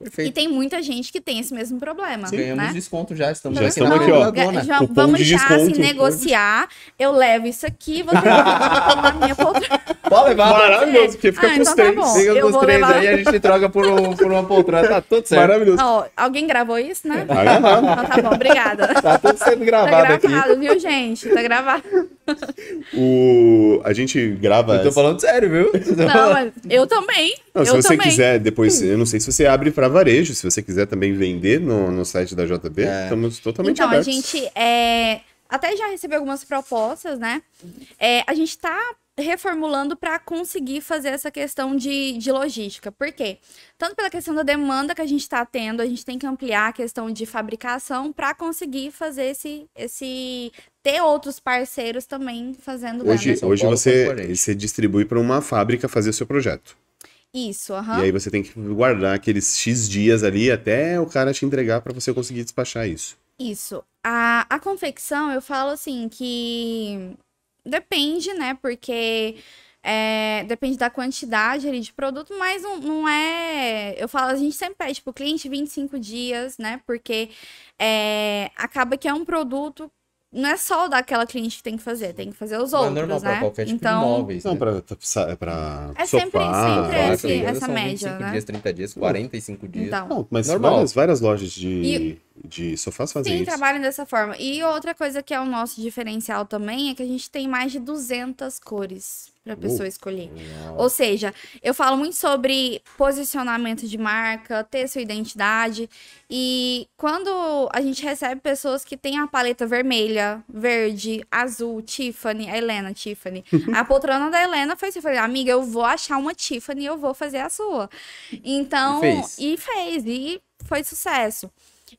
Perfeito. E tem muita gente que tem esse mesmo problema. Sim, né? Ganhamos desconto já, estamos, já estamos aqui, ó. Já, vamos de já assim, desconto. se negociar. Eu levo isso aqui, você tomar minha poltrona. Pode levar. Maravilhoso, porque fica ah, com então os tá três. Tá fica com os três levar... aí, a gente troca por, um, por uma poltrona. Tá tudo certo. Maravilhoso. Ó, alguém gravou isso, né? Ah, é, não. Então tá bom, obrigada. Tá tudo sendo gravado, tá gravado aqui. Tá gravado, viu, gente? Tá gravado. o... A gente grava. Eu tô falando sério, viu? Não, eu também. Não, se eu você também. quiser, depois, eu não sei se você abre para varejo, se você quiser também vender no, no site da JB, é. estamos totalmente então, abertos. Então, a gente é, até já recebeu algumas propostas, né? É, a gente tá reformulando para conseguir fazer essa questão de, de logística. Por quê? Tanto pela questão da demanda que a gente está tendo, a gente tem que ampliar a questão de fabricação para conseguir fazer esse, esse ter outros parceiros também fazendo Hoje, vendas. hoje você, você distribui para uma fábrica fazer o seu projeto. Isso, E aí você tem que guardar aqueles X dias ali até o cara te entregar para você conseguir despachar isso. Isso. A, a confecção, eu falo assim que depende, né? Porque é, depende da quantidade ali de produto, mas não, não é. Eu falo, a gente sempre pede para o cliente 25 dias, né? Porque é, acaba que é um produto não é só o daquela cliente que tem que fazer, tem que fazer os é outros, é normal né? Pra qualquer tipo então, de imóveis, não, né? pra, pra é sofá, sempre, sempre esse, essa média, 25 né? dias, 30 dias, 45 dias. Então, não, mas normal. várias, várias lojas de... E de sofás fazer Sim, isso. trabalham dessa forma. E outra coisa que é o nosso diferencial também é que a gente tem mais de 200 cores para a uh, pessoa uh, escolher. Uau. Ou seja, eu falo muito sobre posicionamento de marca, ter sua identidade. E quando a gente recebe pessoas que têm a paleta vermelha, verde, azul, Tiffany, a Helena Tiffany. a poltrona da Helena foi assim, eu falei, amiga, eu vou achar uma Tiffany e eu vou fazer a sua. Então, e fez. E, fez, e foi sucesso.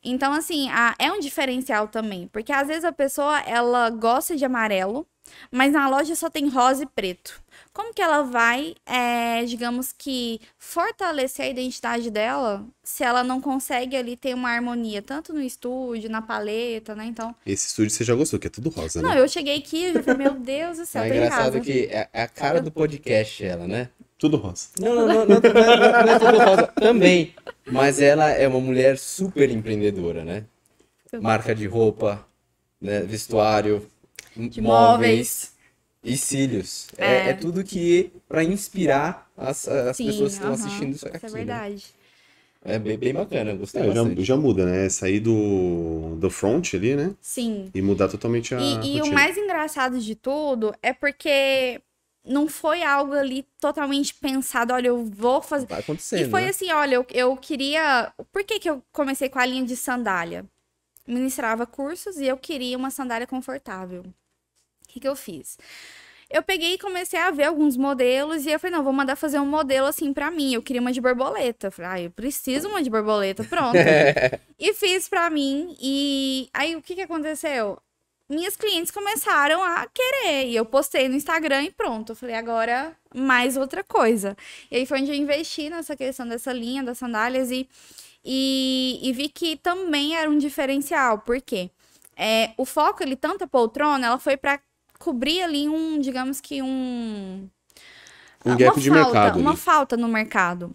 Então, assim, a, é um diferencial também, porque às vezes a pessoa ela gosta de amarelo, mas na loja só tem rosa e preto. Como que ela vai, é, digamos que, fortalecer a identidade dela se ela não consegue ali ter uma harmonia, tanto no estúdio, na paleta, né? Então. Esse estúdio você já gostou, que é tudo rosa, não, né? Não, eu cheguei aqui e falei, meu Deus do céu, é engraçado que é a cara do podcast ela, né? Tudo rosa. Não, não, não, não, não, não é tudo rosa também. Mas ela é uma mulher super empreendedora, né? Marca de roupa, né? vestuário, de móveis. E cílios. É. é, é tudo que para inspirar as, as Sim, pessoas que estão uh -huh, assistindo isso aqui. Isso é né? verdade. Né? É bem, bem bacana, gostei é, já, já, muda, né? Sair do, do front ali, né? Sim. E mudar totalmente a. E, e o mais engraçado de tudo é porque não foi algo ali totalmente pensado, olha, eu vou fazer. Vai acontecendo. E foi né? assim, olha, eu, eu queria. Por que, que eu comecei com a linha de sandália? Ministrava cursos e eu queria uma sandália confortável. O que, que eu fiz? Eu peguei e comecei a ver alguns modelos e eu falei, não, vou mandar fazer um modelo assim para mim. Eu queria uma de borboleta. Eu falei, ah, eu preciso uma de borboleta, pronto. e fiz para mim. E aí o que, que aconteceu? minhas clientes começaram a querer. E eu postei no Instagram e pronto. Eu falei, agora mais outra coisa. E aí foi onde eu investi nessa questão dessa linha das sandálias e, e, e vi que também era um diferencial. Por quê? É, o foco, ele, tanto a poltrona, ela foi para cobrir ali um, digamos que um. Um gap falta, de mercado. Uma ali. falta no mercado.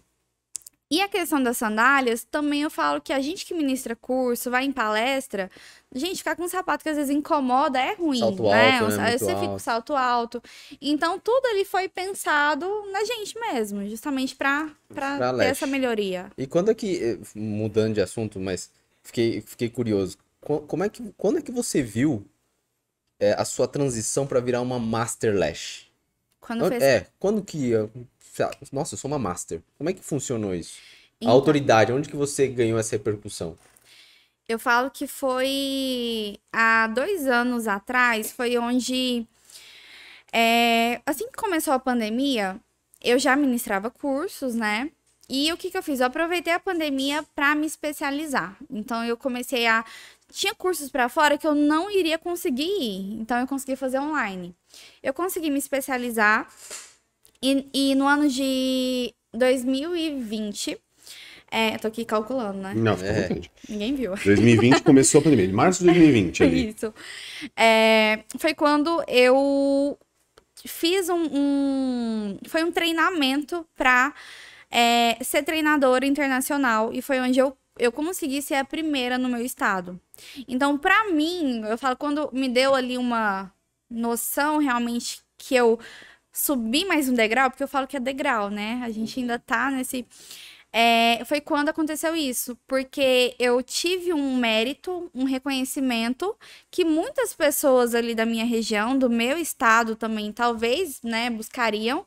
E a questão das sandálias, também eu falo que a gente que ministra curso, vai em palestra, gente, ficar com um sapato que às vezes incomoda é ruim, salto né? Alto, né? Você fica com salto alto. Então, tudo ali foi pensado na gente mesmo, justamente para ter essa melhoria. E quando é que, eh, mudando de assunto, mas fiquei, fiquei curioso, como é que, quando é que você viu é, a sua transição para virar uma Master Lash? Quando, quando fez... É, quando que nossa, eu sou uma master. Como é que funcionou isso? Então, a autoridade, onde que você ganhou essa repercussão? Eu falo que foi há dois anos atrás, foi onde, é, assim que começou a pandemia, eu já ministrava cursos, né? E o que, que eu fiz? Eu aproveitei a pandemia para me especializar. Então, eu comecei a. Tinha cursos para fora que eu não iria conseguir ir. Então, eu consegui fazer online. Eu consegui me especializar e, e no ano de 2020, é, tô aqui calculando, né? Não, é. Ninguém viu. 2020 começou a pandemia, março de 2020. Ali. Isso. É, foi quando eu fiz um, um foi um treinamento para é, ser treinadora internacional e foi onde eu eu consegui ser a primeira no meu estado. Então, para mim, eu falo quando me deu ali uma noção realmente que eu subir mais um degrau, porque eu falo que é degrau, né? A gente ainda uhum. tá nesse. É, foi quando aconteceu isso, porque eu tive um mérito, um reconhecimento que muitas pessoas ali da minha região, do meu estado também, talvez, né, buscariam.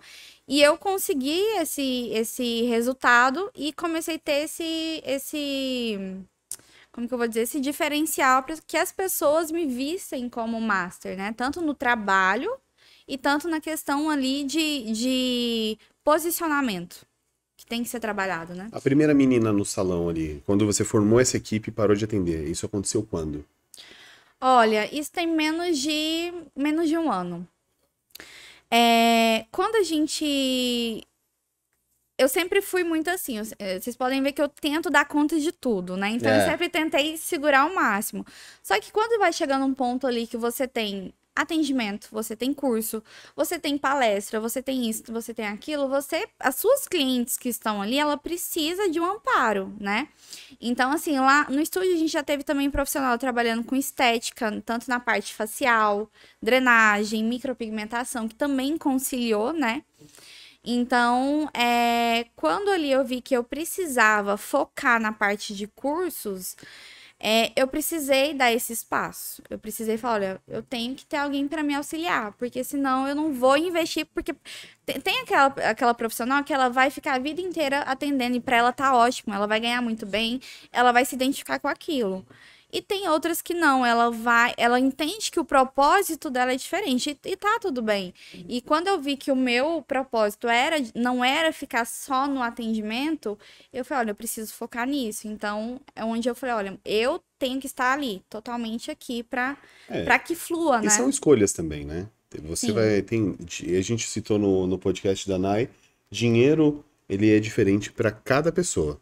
E eu consegui esse, esse resultado e comecei a ter esse, esse como que eu vou dizer, esse diferencial para que as pessoas me vissem como master, né? Tanto no trabalho e tanto na questão ali de, de posicionamento que tem que ser trabalhado, né? A primeira menina no salão ali, quando você formou essa equipe, parou de atender. Isso aconteceu quando? Olha, isso tem menos de menos de um ano. É, quando a gente eu sempre fui muito assim. Eh, vocês podem ver que eu tento dar conta de tudo, né? Então é. eu sempre tentei segurar o máximo. Só que quando vai chegando um ponto ali que você tem atendimento, você tem curso, você tem palestra, você tem isso, você tem aquilo, você, as suas clientes que estão ali, ela precisa de um amparo, né? Então assim, lá no estúdio a gente já teve também um profissional trabalhando com estética, tanto na parte facial, drenagem, micropigmentação, que também conciliou, né? Então, é, quando ali eu vi que eu precisava focar na parte de cursos, é, eu precisei dar esse espaço. Eu precisei falar, olha, eu tenho que ter alguém para me auxiliar, porque senão eu não vou investir, porque tem, aquela, aquela profissional que ela vai ficar a vida inteira atendendo e para ela tá ótimo, ela vai ganhar muito bem, ela vai se identificar com aquilo. E tem outras que não, ela vai, ela entende que o propósito dela é diferente e, e tá tudo bem. E quando eu vi que o meu propósito era não era ficar só no atendimento, eu falei, olha, eu preciso focar nisso. Então, é onde eu falei, olha, eu tenho que estar ali, totalmente aqui para é. para que flua, e né? são escolhas também, né? Você Sim. vai tem a gente citou no, no podcast da Nai, dinheiro ele é diferente para cada pessoa.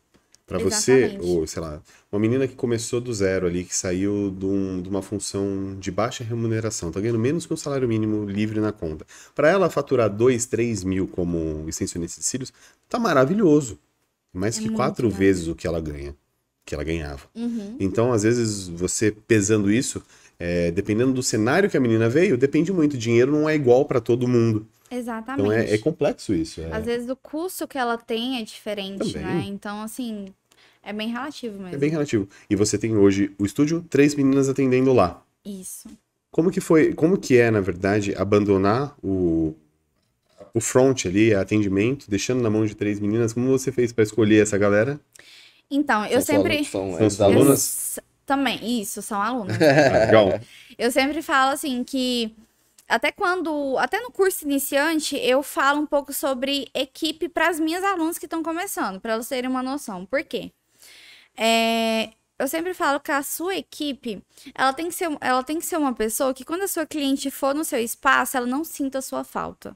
Para você, ou sei lá, uma menina que começou do zero ali, que saiu de, um, de uma função de baixa remuneração, tá ganhando menos que um salário mínimo livre na conta. Para ela faturar 2, 3 mil como extensionista de cílios, tá maravilhoso. Mais é que quatro vezes o que ela ganha, que ela ganhava. Uhum. Então, às vezes, você pesando isso, é, dependendo do cenário que a menina veio, depende muito. Dinheiro não é igual para todo mundo. Exatamente. Então é, é complexo isso. É... Às vezes o custo que ela tem é diferente, Também. né? Então, assim, é bem relativo é mesmo. É bem relativo. E você tem hoje o estúdio, três meninas atendendo lá. Isso. Como que foi, como que é, na verdade, abandonar o, o front ali, atendimento, deixando na mão de três meninas? Como você fez para escolher essa galera? Então, eu são sempre. São, são, é, são alunas? Também, isso, são alunas. Ah, legal. Eu sempre falo assim que até quando, até no curso iniciante, eu falo um pouco sobre equipe para as minhas alunas que estão começando, para elas terem uma noção. Por quê? É, eu sempre falo que a sua equipe, ela tem, que ser, ela tem que ser uma pessoa que quando a sua cliente for no seu espaço, ela não sinta a sua falta.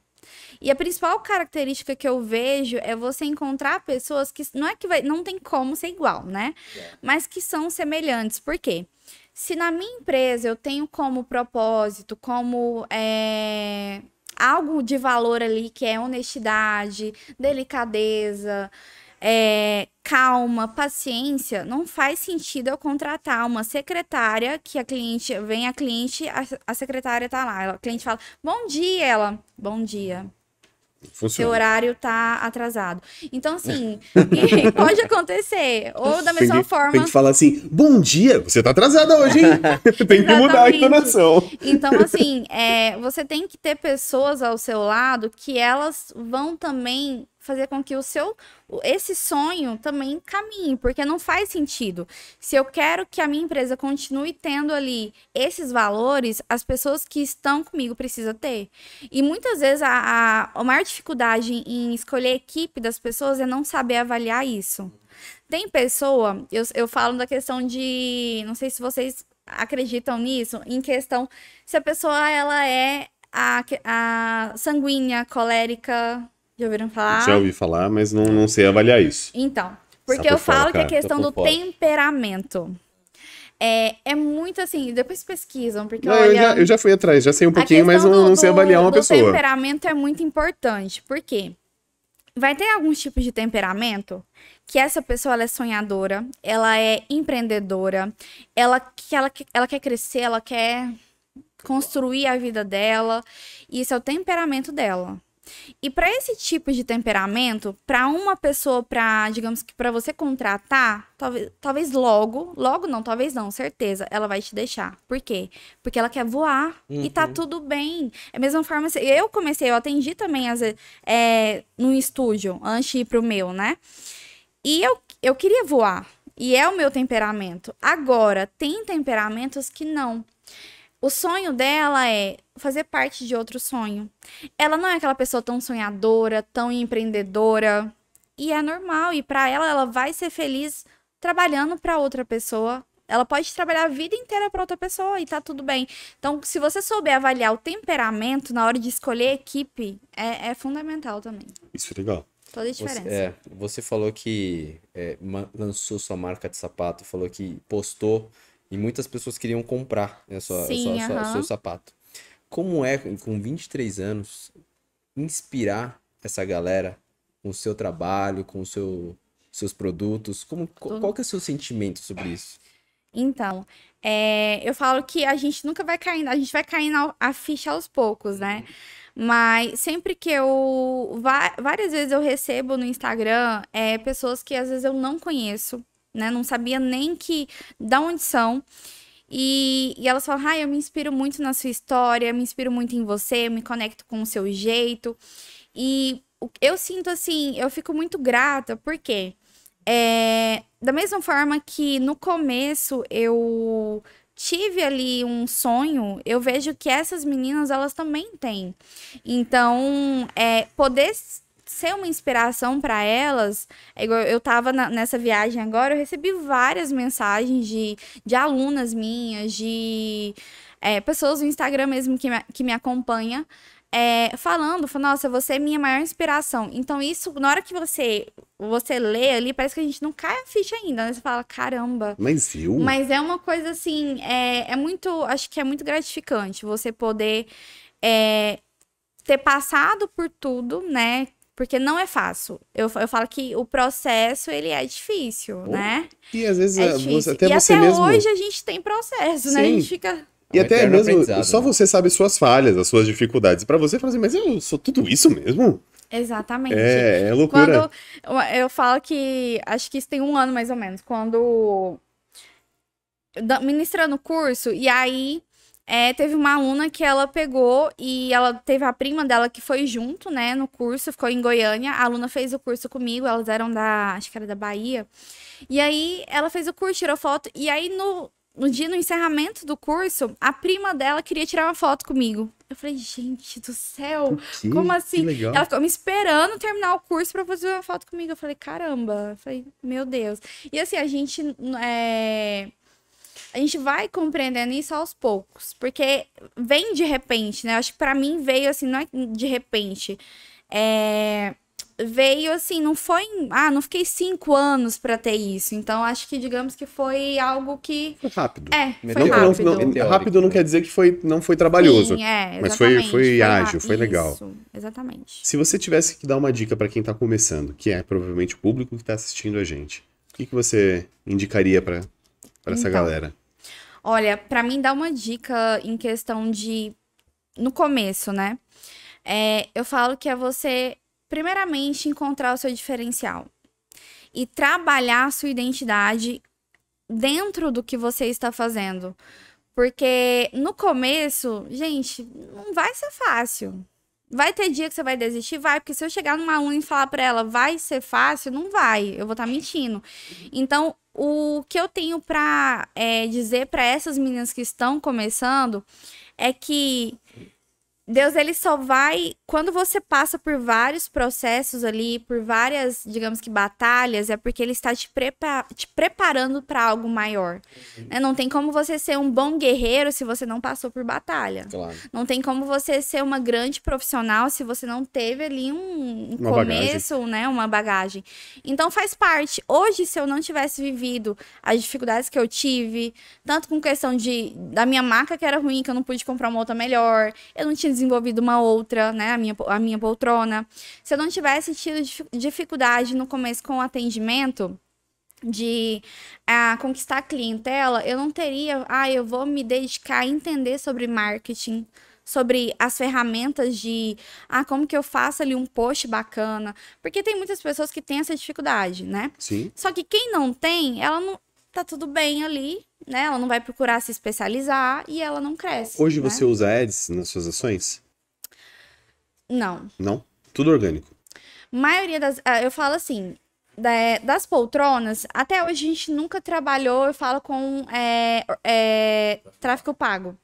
E a principal característica que eu vejo é você encontrar pessoas que não é que vai, não tem como ser igual, né? É. Mas que são semelhantes. Por quê? Se na minha empresa eu tenho como propósito, como é, algo de valor ali que é honestidade, delicadeza, é, calma, paciência, não faz sentido eu contratar uma secretária que a cliente vem a cliente, a, a secretária tá lá, a cliente fala: "Bom dia", ela: "Bom dia". Funciona. Seu horário tá atrasado. Então, assim, é. pode acontecer. Ou da mesma tem que, forma. Tem que falar assim: bom dia, você tá atrasada hoje, hein? tem que mudar a entonação. Então, assim, é, você tem que ter pessoas ao seu lado que elas vão também fazer com que o seu esse sonho também caminhe, porque não faz sentido. Se eu quero que a minha empresa continue tendo ali esses valores, as pessoas que estão comigo precisam ter. E muitas vezes a, a, a maior dificuldade em escolher a equipe das pessoas é não saber avaliar isso. Tem pessoa, eu, eu falo da questão de, não sei se vocês acreditam nisso, em questão se a pessoa ela é a, a sanguínea, colérica, já ouviram falar? Já ouvi falar, mas não, não sei avaliar isso. Então, porque eu fora, falo cara. que é a questão do fora. temperamento. É, é muito assim, depois pesquisam, porque não, olha, eu, já, eu já fui atrás, já sei um pouquinho, mas não, do, não sei avaliar uma do pessoa. O temperamento é muito importante, por quê? Vai ter alguns tipos de temperamento que essa pessoa é sonhadora, ela é empreendedora, ela, que ela, ela quer crescer, ela quer construir a vida dela, e isso é o temperamento dela. E para esse tipo de temperamento, para uma pessoa, para, digamos que para você contratar, talvez, talvez logo, logo não, talvez não, certeza, ela vai te deixar. Por quê? Porque ela quer voar uhum. e tá uhum. tudo bem. É a mesma forma, eu comecei, eu atendi também às é, num estúdio, antes de ir pro meu, né? E eu, eu queria voar. E é o meu temperamento. Agora, tem temperamentos que não. O sonho dela é fazer parte de outro sonho. Ela não é aquela pessoa tão sonhadora, tão empreendedora. E é normal. E para ela, ela vai ser feliz trabalhando para outra pessoa. Ela pode trabalhar a vida inteira para outra pessoa e tá tudo bem. Então, se você souber avaliar o temperamento na hora de escolher equipe, é, é fundamental também. Isso é legal. Toda a diferença. Você, é, você falou que é, lançou sua marca de sapato, falou que postou e muitas pessoas queriam comprar o seu sapato. Como é, com 23 anos, inspirar essa galera com o seu trabalho, com o seu, seus produtos? Como, qual que é o seu sentimento sobre isso? Então, é, eu falo que a gente nunca vai caindo, a gente vai caindo a ficha aos poucos, né? Uhum. Mas sempre que eu. Várias vezes eu recebo no Instagram é, pessoas que às vezes eu não conheço né? Não sabia nem que da onde são. E, e elas falam: ah, eu me inspiro muito na sua história, me inspiro muito em você, me conecto com o seu jeito. E eu sinto assim, eu fico muito grata, porque é, da mesma forma que no começo eu tive ali um sonho, eu vejo que essas meninas elas também têm. Então, é, poder ser uma inspiração para elas. É eu estava nessa viagem agora, eu recebi várias mensagens de, de alunas minhas, de é, pessoas do Instagram mesmo que me, que me acompanha. É, falando, falando, nossa, você é minha maior inspiração. Então, isso, na hora que você você lê ali, parece que a gente não cai a ficha ainda, né? Você fala, caramba. Mas eu? Mas é uma coisa assim, é, é muito, acho que é muito gratificante você poder é, ter passado por tudo, né? Porque não é fácil. Eu, eu falo que o processo, ele é difícil, Pô. né? E às vezes é ah, você, até e você até mesmo... hoje a gente tem processo, Sim. né? A gente fica... E é até mesmo, só né? você sabe suas falhas, as suas dificuldades. para você, fazer, assim, mas eu sou tudo isso mesmo? Exatamente. É, é loucura. Quando eu falo que, acho que isso tem um ano mais ou menos, quando ministrando curso, e aí é, teve uma aluna que ela pegou e ela teve a prima dela que foi junto, né, no curso, ficou em Goiânia. A aluna fez o curso comigo, elas eram da, acho que era da Bahia. E aí ela fez o curso, tirou foto. E aí no, no dia no encerramento do curso, a prima dela queria tirar uma foto comigo. Eu falei, gente do céu, como assim? Ela ficou me esperando terminar o curso para fazer uma foto comigo. Eu falei, caramba, eu falei, meu Deus. E assim, a gente é a gente vai compreendendo isso aos poucos, porque vem de repente, né? Acho que para mim veio assim, não é de repente. É... Veio assim, não foi. Ah, não fiquei cinco anos para ter isso. Então acho que, digamos que foi algo que. Foi rápido. É, foi não, rápido. Não, não, rápido não né? quer dizer que foi, não foi trabalhoso. Sim, é, mas foi, foi, foi ágil, foi isso, legal. Exatamente. Se você tivesse que dar uma dica para quem tá começando, que é provavelmente o público que tá assistindo a gente, o que, que você indicaria para essa então, galera? Olha, para mim dá uma dica em questão de no começo, né? É, eu falo que é você primeiramente encontrar o seu diferencial e trabalhar a sua identidade dentro do que você está fazendo. Porque no começo, gente, não vai ser fácil. Vai ter dia que você vai desistir? Vai, porque se eu chegar numa aluna e falar para ela, vai ser fácil, não vai, eu vou estar tá mentindo. Então, o que eu tenho para é, eh, dizer para essas meninas que estão começando é que Deus ele só vai quando você passa por vários processos ali, por várias, digamos que batalhas, é porque ele está te, prepa te preparando para algo maior. Uhum. Né? Não tem como você ser um bom guerreiro se você não passou por batalha. Claro. Não tem como você ser uma grande profissional se você não teve ali um, um começo, bagagem. né, uma bagagem. Então faz parte. Hoje se eu não tivesse vivido as dificuldades que eu tive, tanto com questão de da minha marca que era ruim, que eu não pude comprar uma outra melhor, eu não tinha desenvolvido uma outra, né, a minha, a minha poltrona, se eu não tivesse tido dificuldade no começo com o atendimento, de ah, conquistar a clientela, eu não teria, ah, eu vou me dedicar a entender sobre marketing, sobre as ferramentas de, ah, como que eu faço ali um post bacana, porque tem muitas pessoas que têm essa dificuldade, né? Sim. Só que quem não tem, ela não, tá tudo bem ali, né? Ela não vai procurar se especializar e ela não cresce. Hoje né? você usa ads nas suas ações? Não. Não? Tudo orgânico. Maioria das. Ah, eu falo assim. Eh, das poltronas, até hoje a gente nunca trabalhou, eu falo com é, eh, é, eh, tráfico pago.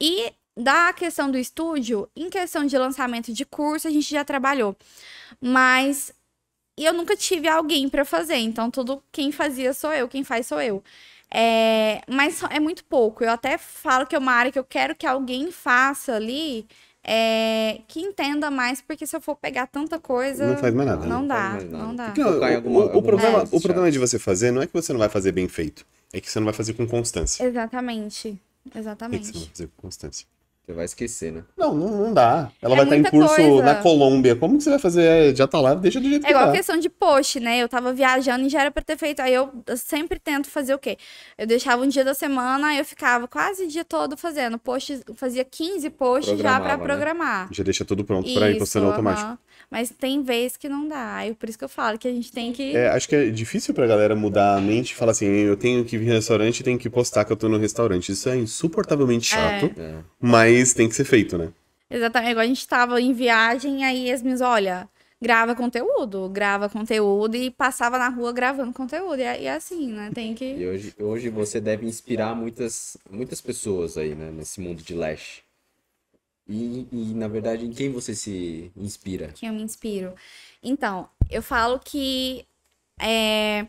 E da questão do estúdio, em questão de lançamento de curso, a gente já trabalhou. Mas e eu nunca tive alguém para fazer, então tudo quem fazia sou eu, quem faz sou eu. É, mas é muito pouco. Eu até falo que é uma área que eu quero que alguém faça ali, é, que entenda mais, porque se eu for pegar tanta coisa. Não faz mais nada. Não, né? dá, não, não dá. Porque, o, alguma, o problema, é. o problema de você fazer não é que você não vai fazer bem feito, é que você não vai fazer com constância. Exatamente. Exatamente. É que você não vai fazer com constância. Você vai esquecer, né? Não, não, não dá. Ela é vai estar tá em curso coisa. na Colômbia. Como que você vai fazer? É, já tá lá, deixa do jeito é que É igual dá. Tá. a questão de post, né? Eu tava viajando e já era pra ter feito. Aí eu sempre tento fazer o quê? Eu deixava um dia da semana, eu ficava quase o dia todo fazendo post, fazia 15 posts já pra né? programar. Né? Já deixa tudo pronto isso, pra ir postando uhum. Mas tem vez que não dá. E por isso que eu falo que a gente tem que. É, acho que é difícil pra galera mudar a mente e falar assim: eu tenho que vir no restaurante e tenho que postar que eu tô no restaurante. Isso é insuportavelmente é. chato. É. Mas mas tem que ser feito, né? Exatamente. É Agora a gente estava em viagem, aí as meninas, olha, grava conteúdo, grava conteúdo e passava na rua gravando conteúdo. É, e é assim, né? Tem que. E hoje, hoje você deve inspirar muitas, muitas pessoas aí, né? Nesse mundo de Lash. E, e, na verdade, em quem você se inspira? Quem eu me inspiro? Então, eu falo que. É...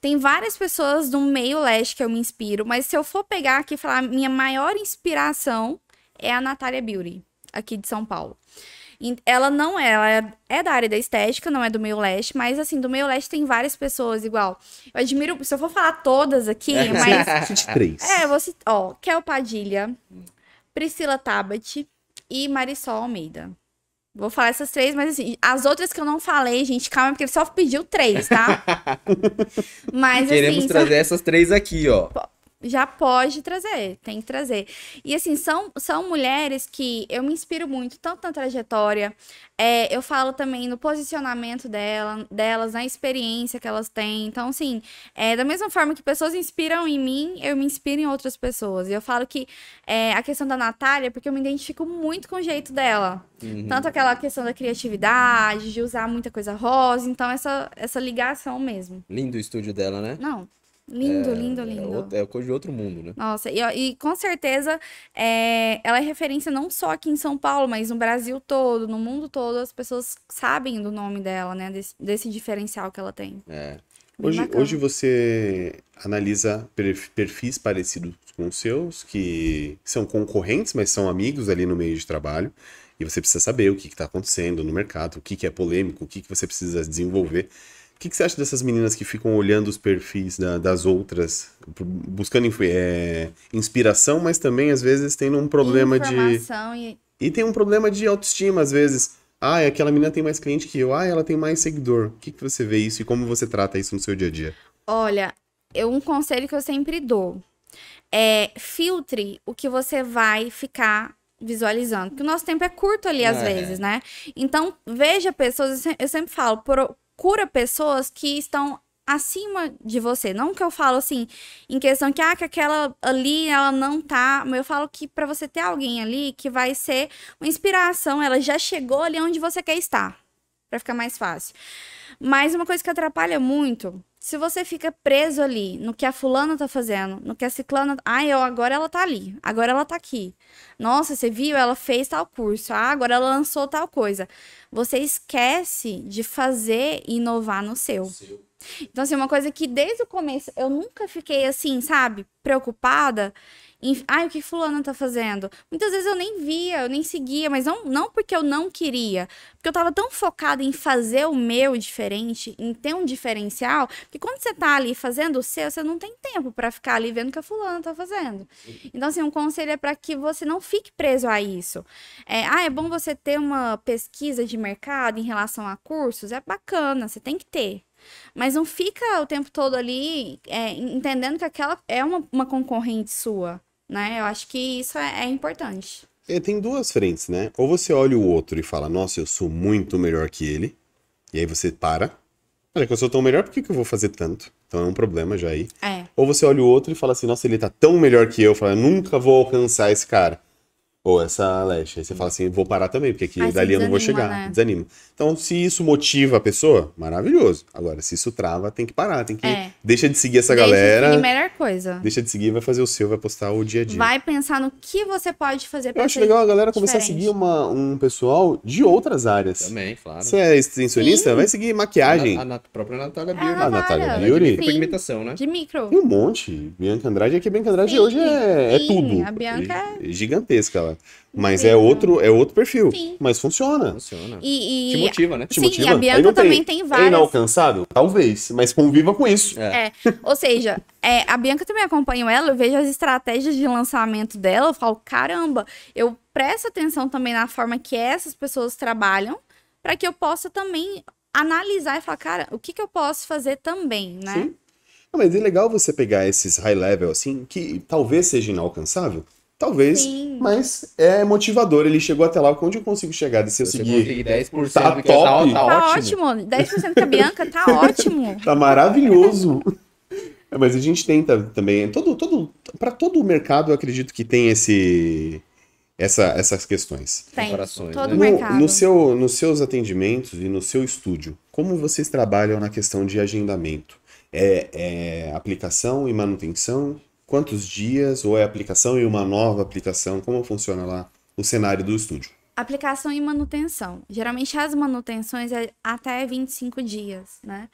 Tem várias pessoas do meio leste que eu me inspiro, mas se eu for pegar aqui e falar minha maior inspiração é a Natália Beauty, aqui de São Paulo. Ela não é, ela é, é da área da estética, não é do meio leste, mas assim, do meio leste tem várias pessoas igual. Eu admiro, se eu for falar todas aqui, é. mas. 23. É, você. Ó, Kel Padilha, Priscila Tabat e Marisol Almeida. Vou falar essas três, mas assim, as outras que eu não falei, gente, calma, porque ele só pediu três, tá? mas assim, Queremos assim, trazer só... essas três aqui, ó. P já pode trazer, tem que trazer. E assim, são, são mulheres que eu me inspiro muito, tanto na trajetória, é, eu falo também no posicionamento dela, delas, na experiência que elas têm. Então, assim, é, da mesma forma que pessoas inspiram em mim, eu me inspiro em outras pessoas. E eu falo que é, a questão da Natália, porque eu me identifico muito com o jeito dela. Uhum. Tanto aquela questão da criatividade, de usar muita coisa rosa, então essa, essa ligação mesmo. Lindo o estúdio dela, né? Não, Lindo, é, lindo, é lindo. É, é coisa de outro mundo, né? Nossa, e, e com certeza é, ela é referência não só aqui em São Paulo, mas no Brasil todo, no mundo todo, as pessoas sabem do nome dela, né? Desse, desse diferencial que ela tem. É. hoje, hoje você analisa perfis parecidos com os seus, que são concorrentes, mas são amigos ali no meio de trabalho. E você precisa saber o que está acontecendo no mercado, o que, que é polêmico, o que, que você precisa desenvolver. Uhum o que, que, você acha dessas meninas que ficam olhando os perfis da, das outras, buscando é, inspiração, mas também às vezes tem um problema Informação de. E... e tem um problema de autoestima, às vezes. Ah, é aquela menina tem mais cliente que eu. Ah, ela tem mais seguidor. O que, que você vê isso e como você trata isso no seu dia a dia? Olha, eu, é um conselho que eu sempre dou é filtre o que você vai ficar visualizando. Porque o nosso tempo é curto ali, às é. vezes, né? Então, veja pessoas, eu sempre falo, pro, cura pessoas que estão acima de você. Não que eu falo assim, em questão que, ah, que aquela ali, ela não tá. Mas eu falo que para você ter alguém ali que vai ser uma inspiração, ela já chegou ali onde você quer estar para ficar mais fácil. Mas uma coisa que atrapalha muito, se você fica preso ali no que a fulana tá fazendo, no que a ciclana, ah, eu agora ela tá ali, agora ela tá aqui. Nossa, você viu, ela fez tal curso, ah, agora ela lançou tal coisa. Você esquece de fazer e inovar no seu. seu. Então, assim, uma coisa que desde o começo eu nunca fiquei assim, sabe, preocupada. Em, Ai, o que fulano tá fazendo? Muitas vezes eu nem via, eu nem seguia, mas não, não porque eu não queria. Porque eu tava tão focada em fazer o meu diferente, em ter um diferencial, que quando você tá ali fazendo o seu, você não tem tempo para ficar ali vendo o que a fulano tá fazendo. Então, assim, um conselho é para que você não fique preso a isso. É, ah, é bom você ter uma pesquisa de mercado em relação a cursos? É bacana, você tem que ter. Mas não fica o tempo todo ali é, entendendo que aquela é uma, uma concorrente sua, né? Eu acho que isso é, é importante. E é, tem duas frentes, né? Ou você olha o outro e fala, nossa, eu sou muito melhor que ele. E aí você para. Olha que eu sou tão melhor, por que, que eu vou fazer tanto? Então é um problema já aí. É. Ou você olha o outro e fala assim, nossa, ele tá tão melhor que eu. Fala, nunca vou alcançar esse cara ou essa leste. Aí você fala assim, vou parar também, porque aqui dali eu não vou chegar. Né? Desanima. Então, se isso motiva a pessoa, maravilhoso. Agora, se isso trava, tem que parar, tem que. É. Deixa de seguir essa deixa galera. De melhor coisa. Deixa de seguir, vai fazer o seu, vai postar o dia a dia. Vai pensar no que você pode fazer pra Eu acho legal a galera diferente. começar a seguir uma, um pessoal de outras áreas. Também, claro. Você é extensionista? Sim. Vai seguir maquiagem. A, a, a própria Natália é, Beauty. Ah, a Natália Beauty. De pigmentação, né? De micro. um monte. Bianca Andrade, é que Bianca Andrade Sim. hoje é, é tudo. A Bianca é gigantesca lá. Mas é outro, é outro perfil. Sim. Mas funciona. Funciona. E, e... Te motiva, né? Te Sim, motiva. e a Bianca também tem, tem é várias. É inalcançável? Talvez, mas conviva com isso. É. é. Ou seja, é, a Bianca também acompanha ela, eu vejo as estratégias de lançamento dela, eu falo, caramba, eu presto atenção também na forma que essas pessoas trabalham, para que eu possa também analisar e falar, cara, o que, que eu posso fazer também, né? Sim. Não, mas é legal você pegar esses high level assim, que talvez seja inalcançável, Talvez, Sim. mas é motivador. Ele chegou até lá, onde eu consigo chegar? se eu Você seguir 10%, tá top. Tá, tá, tá ótimo. ótimo. 10% com a Bianca, tá ótimo. tá maravilhoso. É, mas a gente tenta também, todo, todo, para todo o mercado eu acredito que tem esse, essa, essas questões. Tem, todo né? mercado. No, no seu, nos seus atendimentos e no seu estúdio, como vocês trabalham na questão de agendamento? É, é aplicação e manutenção? quantos dias, ou é aplicação e uma nova aplicação? Como funciona lá o cenário do estúdio? Aplicação e manutenção. Geralmente as manutenções é até 25 dias, né?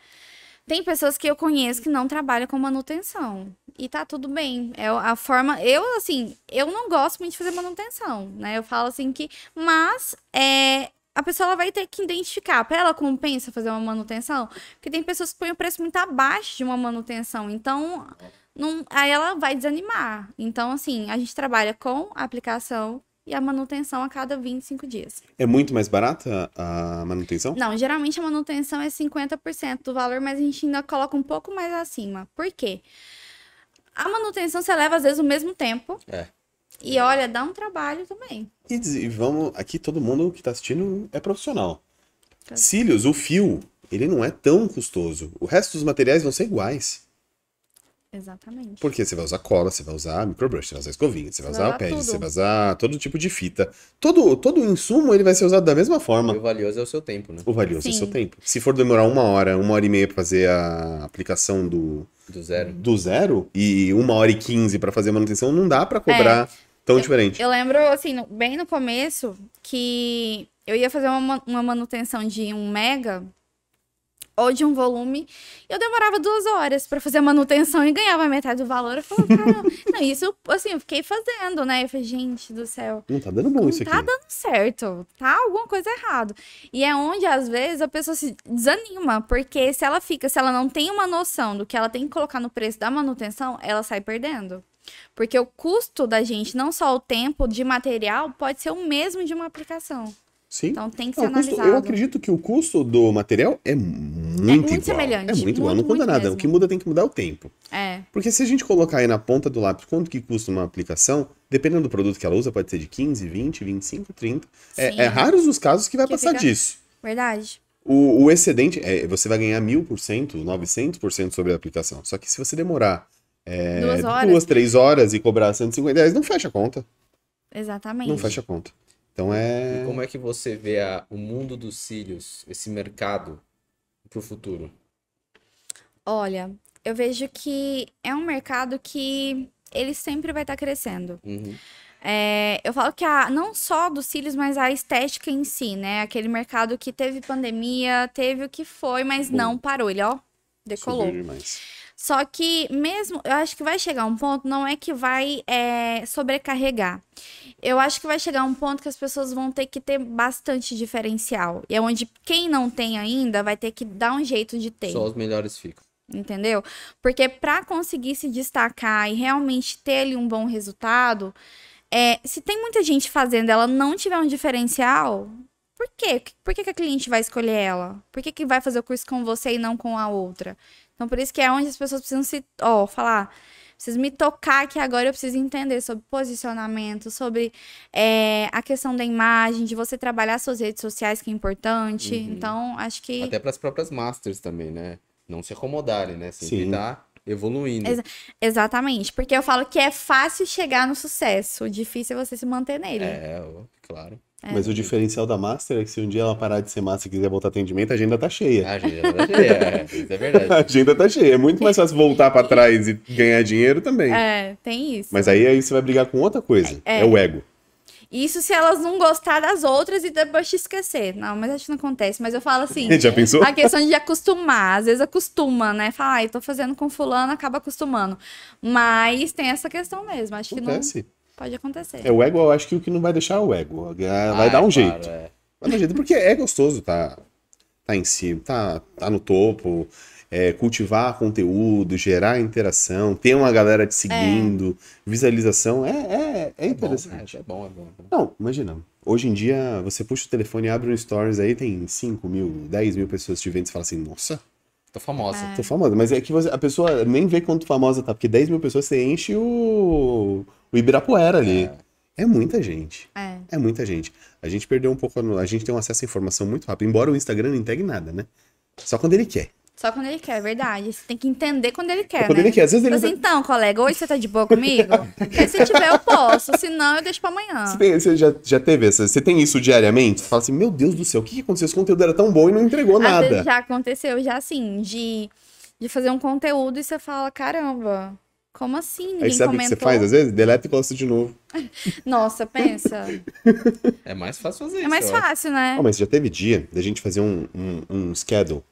Tem pessoas que eu conheço que não trabalham com manutenção. E tá tudo bem. É a forma. Eu, assim, eu não gosto muito de fazer manutenção, né? Eu falo assim que. Mas é, a pessoa ela vai ter que identificar. Para ela compensa fazer uma manutenção? Porque tem pessoas que põem o preço muito abaixo de uma manutenção. Então não, aí ela vai desanimar. Então, assim, a gente trabalha com a aplicação e a manutenção a cada 25 dias. É muito mais barata a manutenção? Não, geralmente a manutenção é 50% do valor, mas a gente ainda coloca um pouco mais acima. Por quê? A manutenção você leva, às vezes, o mesmo tempo. É. E olha, dá um trabalho também. E, e vamos, aqui todo mundo que está assistindo é profissional. Tá. Cílios, o fio, ele não é tão custoso. O resto dos materiais vão ser iguais. Exatamente. Porque você vai usar cola, você vai usar microbrush, você vai usar escovinha, você vai usar o pad, você vai usar todo tipo de fita. Todo, todo insumo ele vai ser usado da mesma forma. O valioso é o seu tempo, né? O valioso Sim. é o seu tempo. Se for demorar uma hora, uma hora e meia pra fazer a aplicação do. Do zero. Do zero, e uma hora e quinze pra fazer a manutenção, não dá pra é. cobrar. É tão eu, diferente. Eu lembro, assim, bem no começo, que eu ia fazer uma, uma manutenção de um mega ou de um volume. Eu demorava duas horas para fazer a manutenção e ganhava metade do valor. Eu falava, cara, não, isso, assim, eu fiquei fazendo, né? Eu falei, gente do céu. Não tá dando bom isso tá aqui. Não tá dando certo. Tá alguma coisa errada. E é onde, às vezes, a pessoa se desanima, porque se ela fica, se ela não tem uma noção do que ela tem que colocar no preço da manutenção, ela sai perdendo. Porque o custo da gente, não só o tempo de material, pode ser o mesmo de uma aplicação. Sim. Então tem que ser não, analisado. Custo, eu acredito que o custo do material é muito, é muito igual. semelhante. É muito, muito igual, não muda nada. Mesmo. O que muda tem que mudar é o tempo. É. Porque se a gente colocar aí na ponta do lápis quanto que custa uma aplicação, dependendo do produto que ela usa, pode ser de 15, 20, 25, 30. É, é, raros os casos que vai que passar fica... disso. Verdade. O, o excedente, é, você vai ganhar 1000%, 900% sobre a aplicação. Só que se você demorar é, duas, horas. duas, né? três horas e cobrar 150 reais, não fecha a conta. Exatamente. Não fecha a conta. Então é. E como é que você vê a, o mundo dos cílios, esse mercado para o futuro? Olha, eu vejo que é um mercado que ele sempre vai estar tá crescendo. Uhum. É, eu falo que a, não só dos cílios, mas a estética em si, né? Aquele mercado que teve pandemia, teve o que foi, mas Bom, não parou. Ele, ó, decolou. Demais. Só que mesmo, eu acho que vai chegar um ponto, não é que vai é, sobrecarregar. Eu acho que vai chegar um ponto que as pessoas vão ter que ter bastante diferencial. E é onde quem não tem ainda vai ter que dar um jeito de ter. Só os melhores ficam. Entendeu? Porque para conseguir se destacar e realmente ter ali um bom resultado, é, se tem muita gente fazendo, ela não tiver um diferencial, por quê? Por que, que a cliente vai escolher ela? Por que, que vai fazer o curso com você e não com a outra? Então, por isso que é onde as pessoas precisam se. Ó, oh, falar. Preciso me tocar que agora eu preciso entender sobre posicionamento, sobre é, a questão da imagem, de você trabalhar suas redes sociais, que é importante. Uhum. Então, acho que. Até para as próprias masters também, né? Não se acomodarem, né? Sempre Sim. Estar tá evoluindo. Ex exatamente, porque eu falo que é fácil chegar no sucesso, o difícil é você se manter nele. É, claro. É. Mas o diferencial da Master é que se um dia ela parar de ser Master e quiser voltar atendimento, a agenda tá cheia. A agenda tá cheia, é, isso é verdade. A agenda tá cheia. É muito mais fácil voltar para trás e ganhar dinheiro também. É, tem isso. Mas aí, aí você vai brigar com outra coisa. É, é, é o ego. Isso se elas não gostar das outras e depois te esquecer. Não, mas acho que não acontece. Mas eu falo assim. Já pensou? A questão de acostumar. Às vezes acostuma, né? Fala, ah, eu tô fazendo com fulano, acaba acostumando. Mas tem essa questão mesmo. Acho acontece. que não. Pode acontecer. É, o ego, eu acho que o que não vai deixar é o ego. É, vai ah, dar um é jeito. é. Vai dar um jeito, porque é gostoso tá, tá em cima, tá, tá no topo. É, cultivar conteúdo, gerar interação, ter uma galera te seguindo, visualização, é, é, é interessante. Bom, é, bom, é bom. Não, imagina. Hoje em dia, você puxa o telefone, abre um stories aí, tem 5 mil, 10 mil pessoas te vendo e fala assim, nossa, Tô famosa. É. Tô famosa, mas é que você, a pessoa nem vê quanto famosa tá, porque 10 mil pessoas você enche o, o Ibirapuera ali. É. é muita gente. É. é. muita gente. A gente perdeu um pouco. A gente tem um acesso à informação muito rápido. Embora o Instagram não entregue nada, né? Só quando ele quer. Só quando ele quer, é verdade. Você tem que entender quando ele quer. É quando né? ele quer. Às vezes ele. Mas, assim, então, colega, hoje você tá de boa comigo? se tiver, eu posso. Se não, eu deixo pra amanhã. Você, tem, você já, já, teve essa? Você tem isso diariamente? Você fala assim, meu Deus do céu, o que, que aconteceu? Esse conteúdo era tão bom e não entregou Às nada. já aconteceu, já assim, de, de fazer um conteúdo e você fala, caramba. Como assim? Ninguém Aí sabe comentou. o que você faz às vezes? Deleta e posta de novo. Nossa, pensa. é mais fácil fazer é isso. É mais fácil, né? Oh, mas já teve dia da gente fazer um, um, um schedule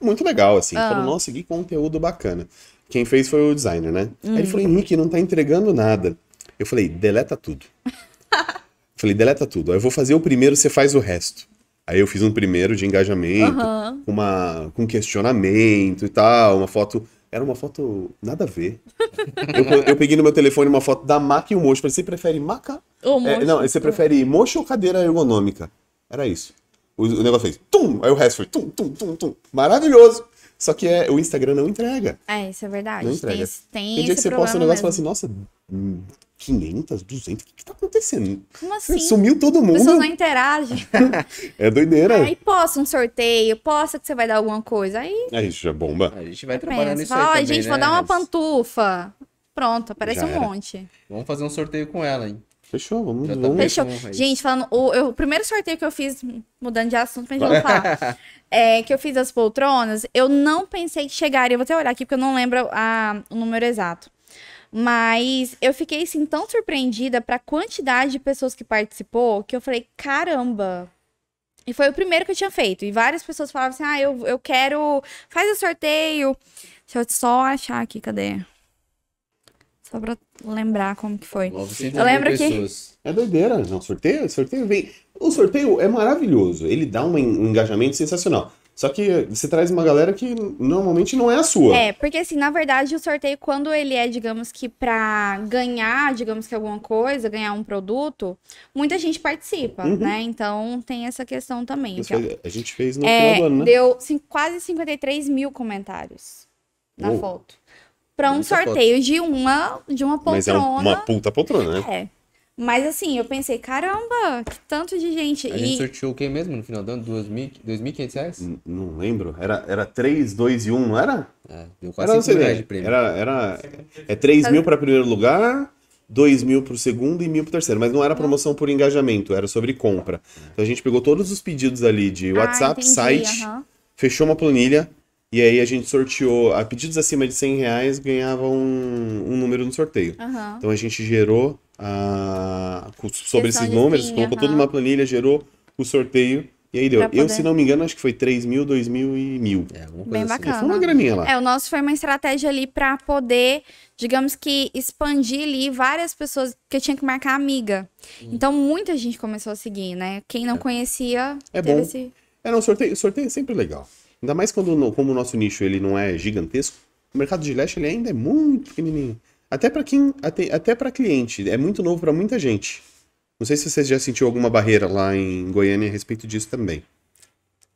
muito legal, assim. Ah. Falou, nossa, que conteúdo bacana. Quem fez foi o designer, né? Hum. Aí ele hum. falou, Henrique, não tá entregando nada. Eu falei, deleta tudo. falei, deleta tudo. Aí eu vou fazer o primeiro, você faz o resto. Aí eu fiz um primeiro de engajamento, uhum. uma, com questionamento e tal, uma foto era uma foto nada a ver. eu, eu, peguei no meu telefone uma foto da maca e o mocho. Falei, você prefere maca? Ou mocho? É, não, você prefere mocho ou cadeira ergonômica? Era isso. O, o negócio fez tum, aí o resto foi tum, tum, tum, tum. Maravilhoso. Só que é, o Instagram não entrega. É, isso é verdade. Não entrega. Tem, tem, tem dia que você posta um negócio e fala assim, nossa, 500, 200, o que, que tá acontecendo? Como assim? Sumiu todo mundo. As pessoas não interagem. é doideira. Aí posta um sorteio, posta que você vai dar alguma coisa. Aí. É isso já bomba. A gente vai trabalhar trabalhando nisso fala, aí. Também, gente, né? vou dar uma pantufa. Pronto, aparece já um era. monte. Vamos fazer um sorteio com ela, hein? Fechou, vamos, tá vamos. Fechou. É gente, falando, o, eu, o primeiro sorteio que eu fiz, mudando de assunto, mas não falar. É, que eu fiz as poltronas, eu não pensei que chegaria. Eu vou até olhar aqui porque eu não lembro a, o número exato. Mas eu fiquei assim tão surpreendida para a quantidade de pessoas que participou que eu falei, caramba, e foi o primeiro que eu tinha feito. E várias pessoas falavam assim: ah, eu, eu quero. Faz o sorteio. Deixa eu só achar aqui, cadê? Só pra lembrar como que foi. Eu lembro pessoas. que. É doideira, não. Sorteio, sorteio vem. O sorteio é maravilhoso. Ele dá um engajamento sensacional. Só que você traz uma galera que normalmente não é a sua. É, porque assim, na verdade, o sorteio, quando ele é, digamos que pra ganhar, digamos que alguma coisa, ganhar um produto, muita gente participa, uhum. né? Então tem essa questão também. É fez, a gente fez no é, final do ano, né? Deu quase 53 mil comentários na Uou. foto para um sorteio de uma de uma poltrona. Mas é uma puta poltrona, né? É. Mas assim, eu pensei, caramba, que tanto de gente. A e... gente sorteou o quem mesmo no final do ano? 2.500 reais? N não lembro. Era, era 3, 2 e 1, não era? É, deu quase era, 5 reais de prêmio. Era, era, é 3 mil para primeiro lugar, 2 mil para o segundo e mil para o terceiro. Mas não era promoção por engajamento, era sobre compra. Então a gente pegou todos os pedidos ali de ah, WhatsApp, ah, entendi, site, uh -huh. fechou uma planilha, e aí a gente sorteou, a pedidos acima de 100 reais ganhava um, um número no sorteio. Uhum. Então a gente gerou a, sobre esses números, colocou uhum. tudo numa planilha, gerou o sorteio. E aí deu. eu, se não me engano, acho que foi 3 mil, 2 mil e mil. É, alguma coisa Bem assim. bacana. Foi uma graninha lá. É, o nosso foi uma estratégia ali para poder, digamos que, expandir ali várias pessoas, que eu tinha que marcar amiga. Hum. Então, muita gente começou a seguir, né? Quem não é. conhecia, é bom. Esse... Era é, um sorteio, sorteio é sempre legal. Ainda mais quando, como o nosso nicho ele não é gigantesco, o mercado de leste ele ainda é muito pequenininho. Até para quem, até, até para cliente, é muito novo para muita gente. Não sei se você já sentiu alguma barreira lá em Goiânia a respeito disso também.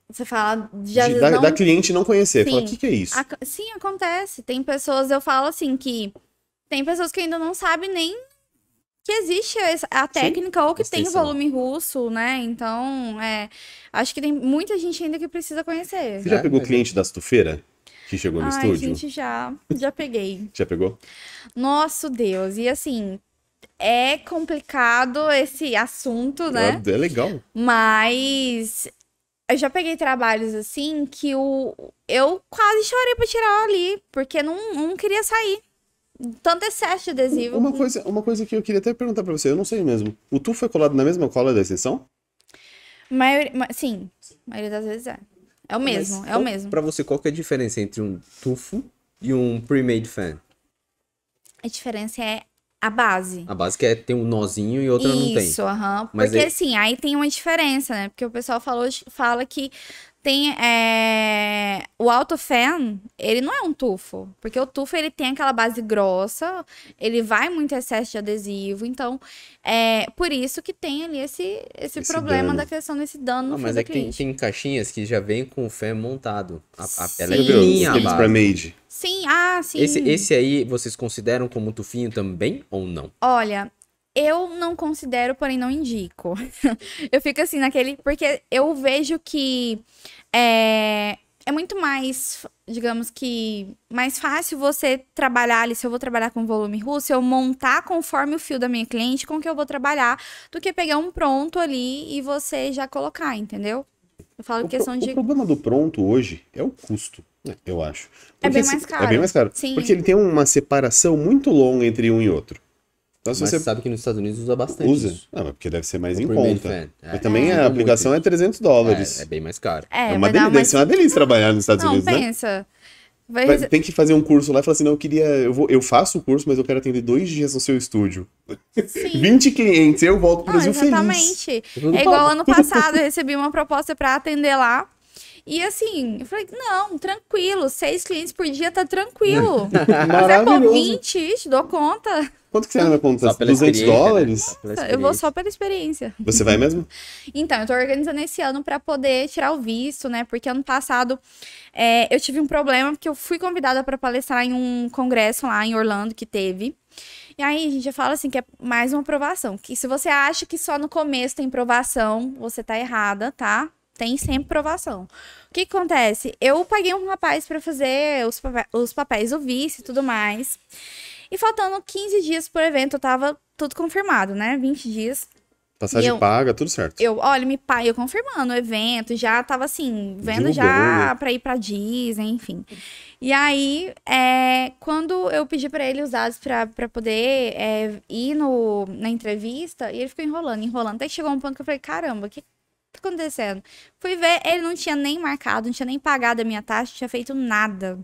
Você fala de, de da, não... da, cliente não conhecer, sim, fala o que, que é isso? Sim, acontece. Tem pessoas, eu falo assim que tem pessoas que ainda não sabem nem que existe a técnica Sim, ou que tem o volume russo, né? Então, é, acho que tem muita gente ainda que precisa conhecer. Você já é, pegou é cliente da estufeira? que chegou no Ai, estúdio? gente, já, já peguei. já pegou? Nosso Deus, e assim, é complicado esse assunto, né? É, é legal. Mas eu já peguei trabalhos assim que o, eu quase chorei pra tirar ali, porque não, não queria sair tanto excesso de adesivo. Uma, que... coisa, uma coisa que eu queria até perguntar pra você, eu não sei mesmo. O tufo é colado na mesma cola da extensão? Maior... Sim, a maioria das vezes é. É o mesmo, Mas, é o mesmo. Pra você, qual que é a diferença entre um tufo e um pre-made fan? A diferença é a base. A base que é ter um nozinho e outra Isso, não tem. Isso, aham. Porque aí... assim, aí tem uma diferença, né? Porque o pessoal falou, fala que tem é... o autofan, ele não é um tufo, porque o tufo ele tem aquela base grossa, ele vai muito excesso de adesivo, então é por isso que tem ali esse, esse, esse problema dano. da questão desse dano não, no Mas é que tem, tem, caixinhas que já vem com o fan montado. A, a, pele é pequenininha a Pra made. Sim, ah, sim. Esse, esse aí vocês consideram como tufinho também ou não? Olha, eu não considero, porém não indico. eu fico assim naquele. Porque eu vejo que é, é muito mais, digamos que, mais fácil você trabalhar ali. Se eu vou trabalhar com volume russo, eu montar conforme o fio da minha cliente com que eu vou trabalhar, do que pegar um pronto ali e você já colocar, entendeu? Eu falo o questão é pro, de. O problema do pronto hoje é o custo, eu acho. Porque é bem mais caro. É bem mais caro. Sim. Porque ele tem uma separação muito longa entre um e outro. Mas, mas você sabe que nos Estados Unidos usa bastante. Usa. Isso. Não, ah, porque deve ser mais em conta. É, mas também é, a é aplicação é 300 dólares. É, é, bem mais caro. É, é uma delícia. É uma... Deve uma delícia trabalhar nos Estados não, Unidos, pensa. né? pensa. Vai... tem que fazer um curso lá e falar assim: não, eu queria. Eu, vou, eu faço o curso, mas eu quero atender dois dias no seu estúdio. Sim. 20 clientes, eu volto pro não, ah, Brasil exatamente. feliz. Exatamente. É igual ano passado, eu recebi uma proposta para atender lá. E assim, eu falei, não, tranquilo, seis clientes por dia tá tranquilo. Mas é bom, 20, te dou conta. Quanto que você é na minha conta? 200 né? dólares? Né? Eu vou só pela experiência. Você vai mesmo? então, eu tô organizando esse ano para poder tirar o visto, né? Porque ano passado é, eu tive um problema, porque eu fui convidada para palestrar em um congresso lá em Orlando que teve. E aí a gente já fala assim que é mais uma provação. Que se você acha que só no começo tem provação, você tá errada, tá? Tem sempre provação. O que, que acontece? Eu paguei um rapaz para fazer os, papéis, os papéis do vice e tudo mais. E faltando 15 dias pro evento, tava tudo confirmado, né? 20 dias. Passagem eu, paga, tudo certo. Eu, olha, me pai, eu confirmando o evento, já tava assim, vendo já pra ir pra Disney, enfim. E aí, é, quando eu pedi pra ele os dados pra, pra poder é, ir no, na entrevista, e ele ficou enrolando, enrolando. Até que chegou um ponto que eu falei, caramba, o que tá acontecendo? Fui ver, ele não tinha nem marcado, não tinha nem pagado a minha taxa, não tinha feito nada.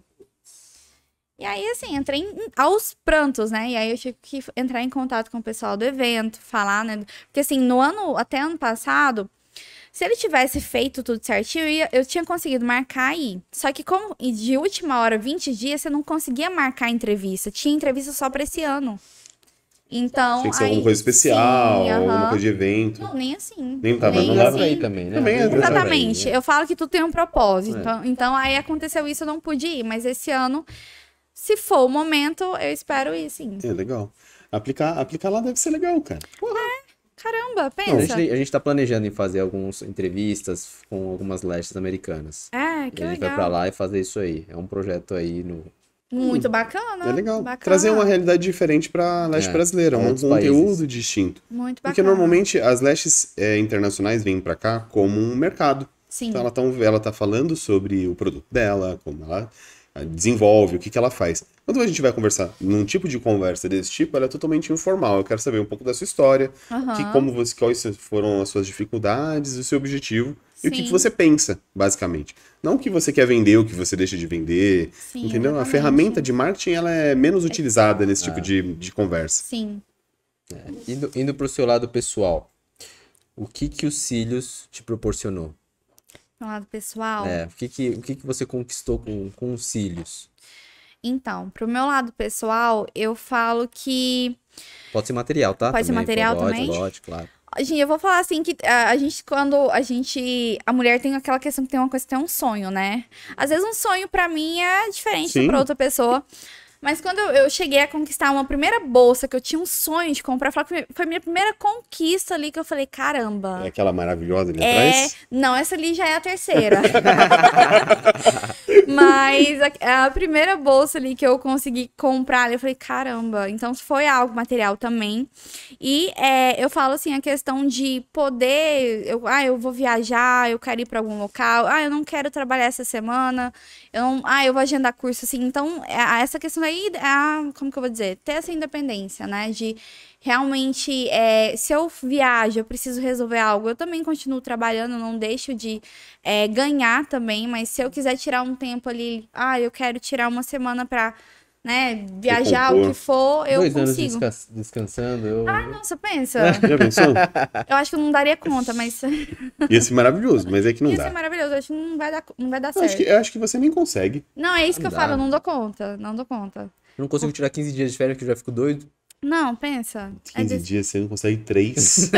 E aí, assim, entrei em, aos prantos, né? E aí eu tive que entrar em contato com o pessoal do evento, falar, né? Porque, assim, no ano, até ano passado, se ele tivesse feito tudo certinho, eu, ia, eu tinha conseguido marcar aí. Só que, como de última hora, 20 dias, você não conseguia marcar a entrevista. Tinha entrevista só pra esse ano. Então. tinha que ser aí, alguma coisa especial, sim, alguma coisa de evento. Não, nem assim. Nem tava, nem assim. aí também, né? Também é Exatamente. Eu falo que tudo tem um propósito. É. Então, então, aí aconteceu isso, eu não pude ir. Mas esse ano se for o momento, eu espero ir sim. É legal. Aplicar, aplicar lá deve ser legal, cara. Porra. É. Caramba, pensa. Não, a, gente, a gente tá planejando em fazer algumas entrevistas com algumas lestes americanas. É, que legal. a gente legal. vai pra lá e fazer isso aí. É um projeto aí no, muito hum, bacana. É legal. Bacana. Trazer uma realidade diferente para a leste é, brasileira, um conteúdo países. distinto. Muito bacana. Porque normalmente as lestes é, internacionais vêm para cá como um mercado. Sim. Então ela tá, ela tá falando sobre o produto dela, como ela desenvolve, o que, que ela faz. Quando a gente vai conversar num tipo de conversa desse tipo, ela é totalmente informal. Eu quero saber um pouco da sua história, uhum. que como você, quais foram as suas dificuldades, o seu objetivo Sim. e o que, que, você pensa, basicamente. Não o que você quer vender, o que você deixa de vender, Sim, entendeu? Exatamente. A ferramenta de marketing ela é menos utilizada nesse tipo ah. de, de conversa. Sim. É, indo indo para o seu lado pessoal, o que que os cílios te proporcionou? pro lado pessoal. É, o que, que, o que, que você conquistou com, com os cílios? Então, pro meu lado pessoal, eu falo que. Pode ser material, tá? Pode também, ser material pode, também. Pode, claro. Gente, eu vou falar assim que a, a, gente, quando a gente. A mulher tem aquela questão que tem uma coisa que tem um sonho, né? Às vezes um sonho para mim é diferente para outra pessoa. Mas quando eu cheguei a conquistar uma primeira bolsa que eu tinha um sonho de comprar, foi minha primeira conquista ali que eu falei, caramba. É aquela maravilhosa ali é... atrás? Não, essa ali já é a terceira. Mas a, a, primeira bolsa ali que eu consegui comprar, eu falei, caramba. Então foi algo material também. E é, eu falo assim, a questão de poder, eu, ah, eu vou viajar, eu quero ir para algum local, ah, eu não quero trabalhar essa semana, eu não, ah, eu vou agendar curso assim. Então, é, essa questão aí, é a, como que eu vou dizer? Ter essa independência, né? De realmente, é, se eu viajo, eu preciso resolver algo, eu também continuo trabalhando, não deixo de é, ganhar também, mas se eu quiser tirar um tempo ali, ah, eu quero tirar uma semana para né, viajar, o que for, eu Dois consigo. Anos descansando. Eu... Ah, você pensa. É, já pensou? eu acho que eu não daria conta, mas. Ia ser maravilhoso, mas é que não Ia dá. Ia ser maravilhoso, acho que não vai dar, não vai dar eu certo. Acho que, eu acho que você nem consegue. Não, é isso não que dá. eu falo, eu não dou conta, não dou conta. Eu não consigo tirar 15 dias de férias que eu já fico doido. Não, pensa. 15 é de... dias, você não consegue 3.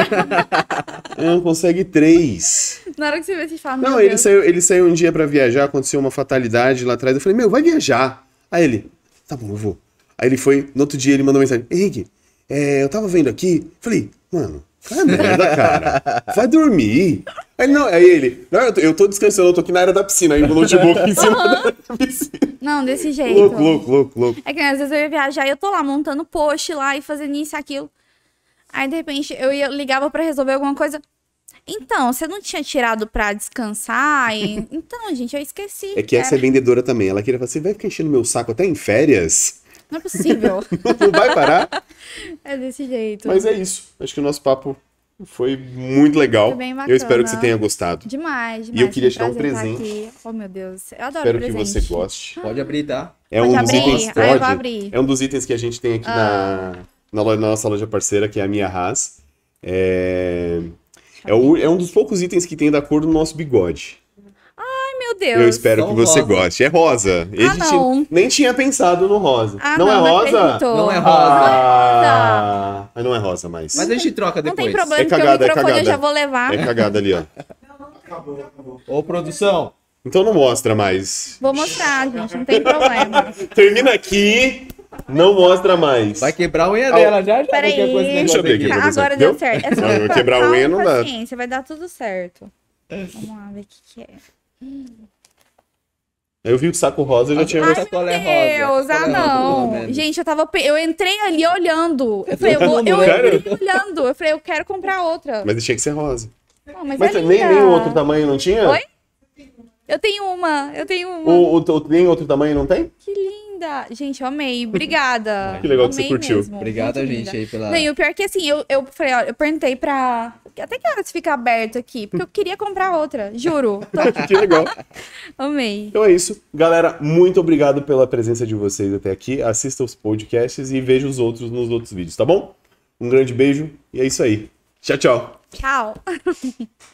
não consegue 3. Na hora que você vê, você fala, Não, ele saiu, ele saiu um dia para viajar, aconteceu uma fatalidade lá atrás. Eu falei, meu, vai viajar. Aí ele, Tá bom, eu vou. Aí ele foi, no outro dia ele mandou mensagem: Henrique, é, eu tava vendo aqui. Falei, mano, vai merda, cara. Vai dormir. Aí ele, não, aí ele, não, eu tô, eu tô descansando, eu tô aqui na área da piscina, aí no notebook em cima uhum. área da piscina. Não, desse jeito. Louco, louco, louco, louco. É que às vezes eu ia viajar e eu tô lá montando post lá e fazendo isso e aquilo. Aí de repente eu ia, ligava pra resolver alguma coisa. Então, você não tinha tirado pra descansar? E... Então, gente, eu esqueci. É que era. essa é vendedora também. Ela queria falar assim: vai ficar enchendo meu saco até em férias? Não é possível. não vai parar? É desse jeito. Mas é isso. Acho que o nosso papo foi muito legal. Foi bem bacana. Eu espero que você tenha gostado. Demais, demais. E eu queria te dar um presente. Oh, meu Deus. Eu adoro Espero presente. que você goste. Pode abrir, tá? É pode um abrir. dos itens. Pode. Ah, eu vou abrir. É um dos itens que a gente tem aqui ah. na, na, loja, na nossa loja parceira, que é a Minha Haas. É... É, o, é um dos poucos itens que tem da cor do nosso bigode. Ai, meu Deus. Eu espero que você rosa. goste. É rosa. Ah, não. nem tinha pensado no rosa. Ah, não, é é ah, não, é rosa? Não, não é rosa. Ah, ah, não é rosa mais. Mas a gente troca depois. Não tem problema, é cagada, porque o é microfone é cagada. eu já vou levar. É cagada ali, ó. acabou. Ô, produção. Então não mostra mais. Vou mostrar, gente, não tem problema. Termina aqui. Não mostra mais. Vai quebrar a unha dela já, já. Peraí, é deixa eu ver aqui. agora deu, certo. É só não, quebrar a unha não dá. Paciência, vai dar tudo certo. Vamos lá ver o que, que é. Eu vi o saco rosa e já tinha Ai, meu Deus, rosa. É ah não. Gente, eu tava. Eu entrei ali olhando. Eu falei, eu, vou, eu entrei olhando. Eu falei, eu quero comprar outra. Mas tinha que ser rosa. Não, mas, mas é nem, nem outro tamanho não tinha? Oi? Eu tenho uma, eu tenho uma. O, o, o, nem outro tamanho não tem? Que lindo linda! Gente, eu amei. Obrigada. que legal que você curtiu. Mesmo. Obrigada, Muito gente, linda. aí pela. Não, e o pior é que assim, eu, eu falei, ó, eu perguntei pra. Até que horas fica aberto aqui, porque eu queria comprar outra, juro. que legal. amei. Então é isso. Galera, muito obrigado pela presença de vocês até aqui. Assista os podcasts e veja os outros nos outros vídeos, tá bom? Um grande beijo e é isso aí. Tchau, tchau. Tchau.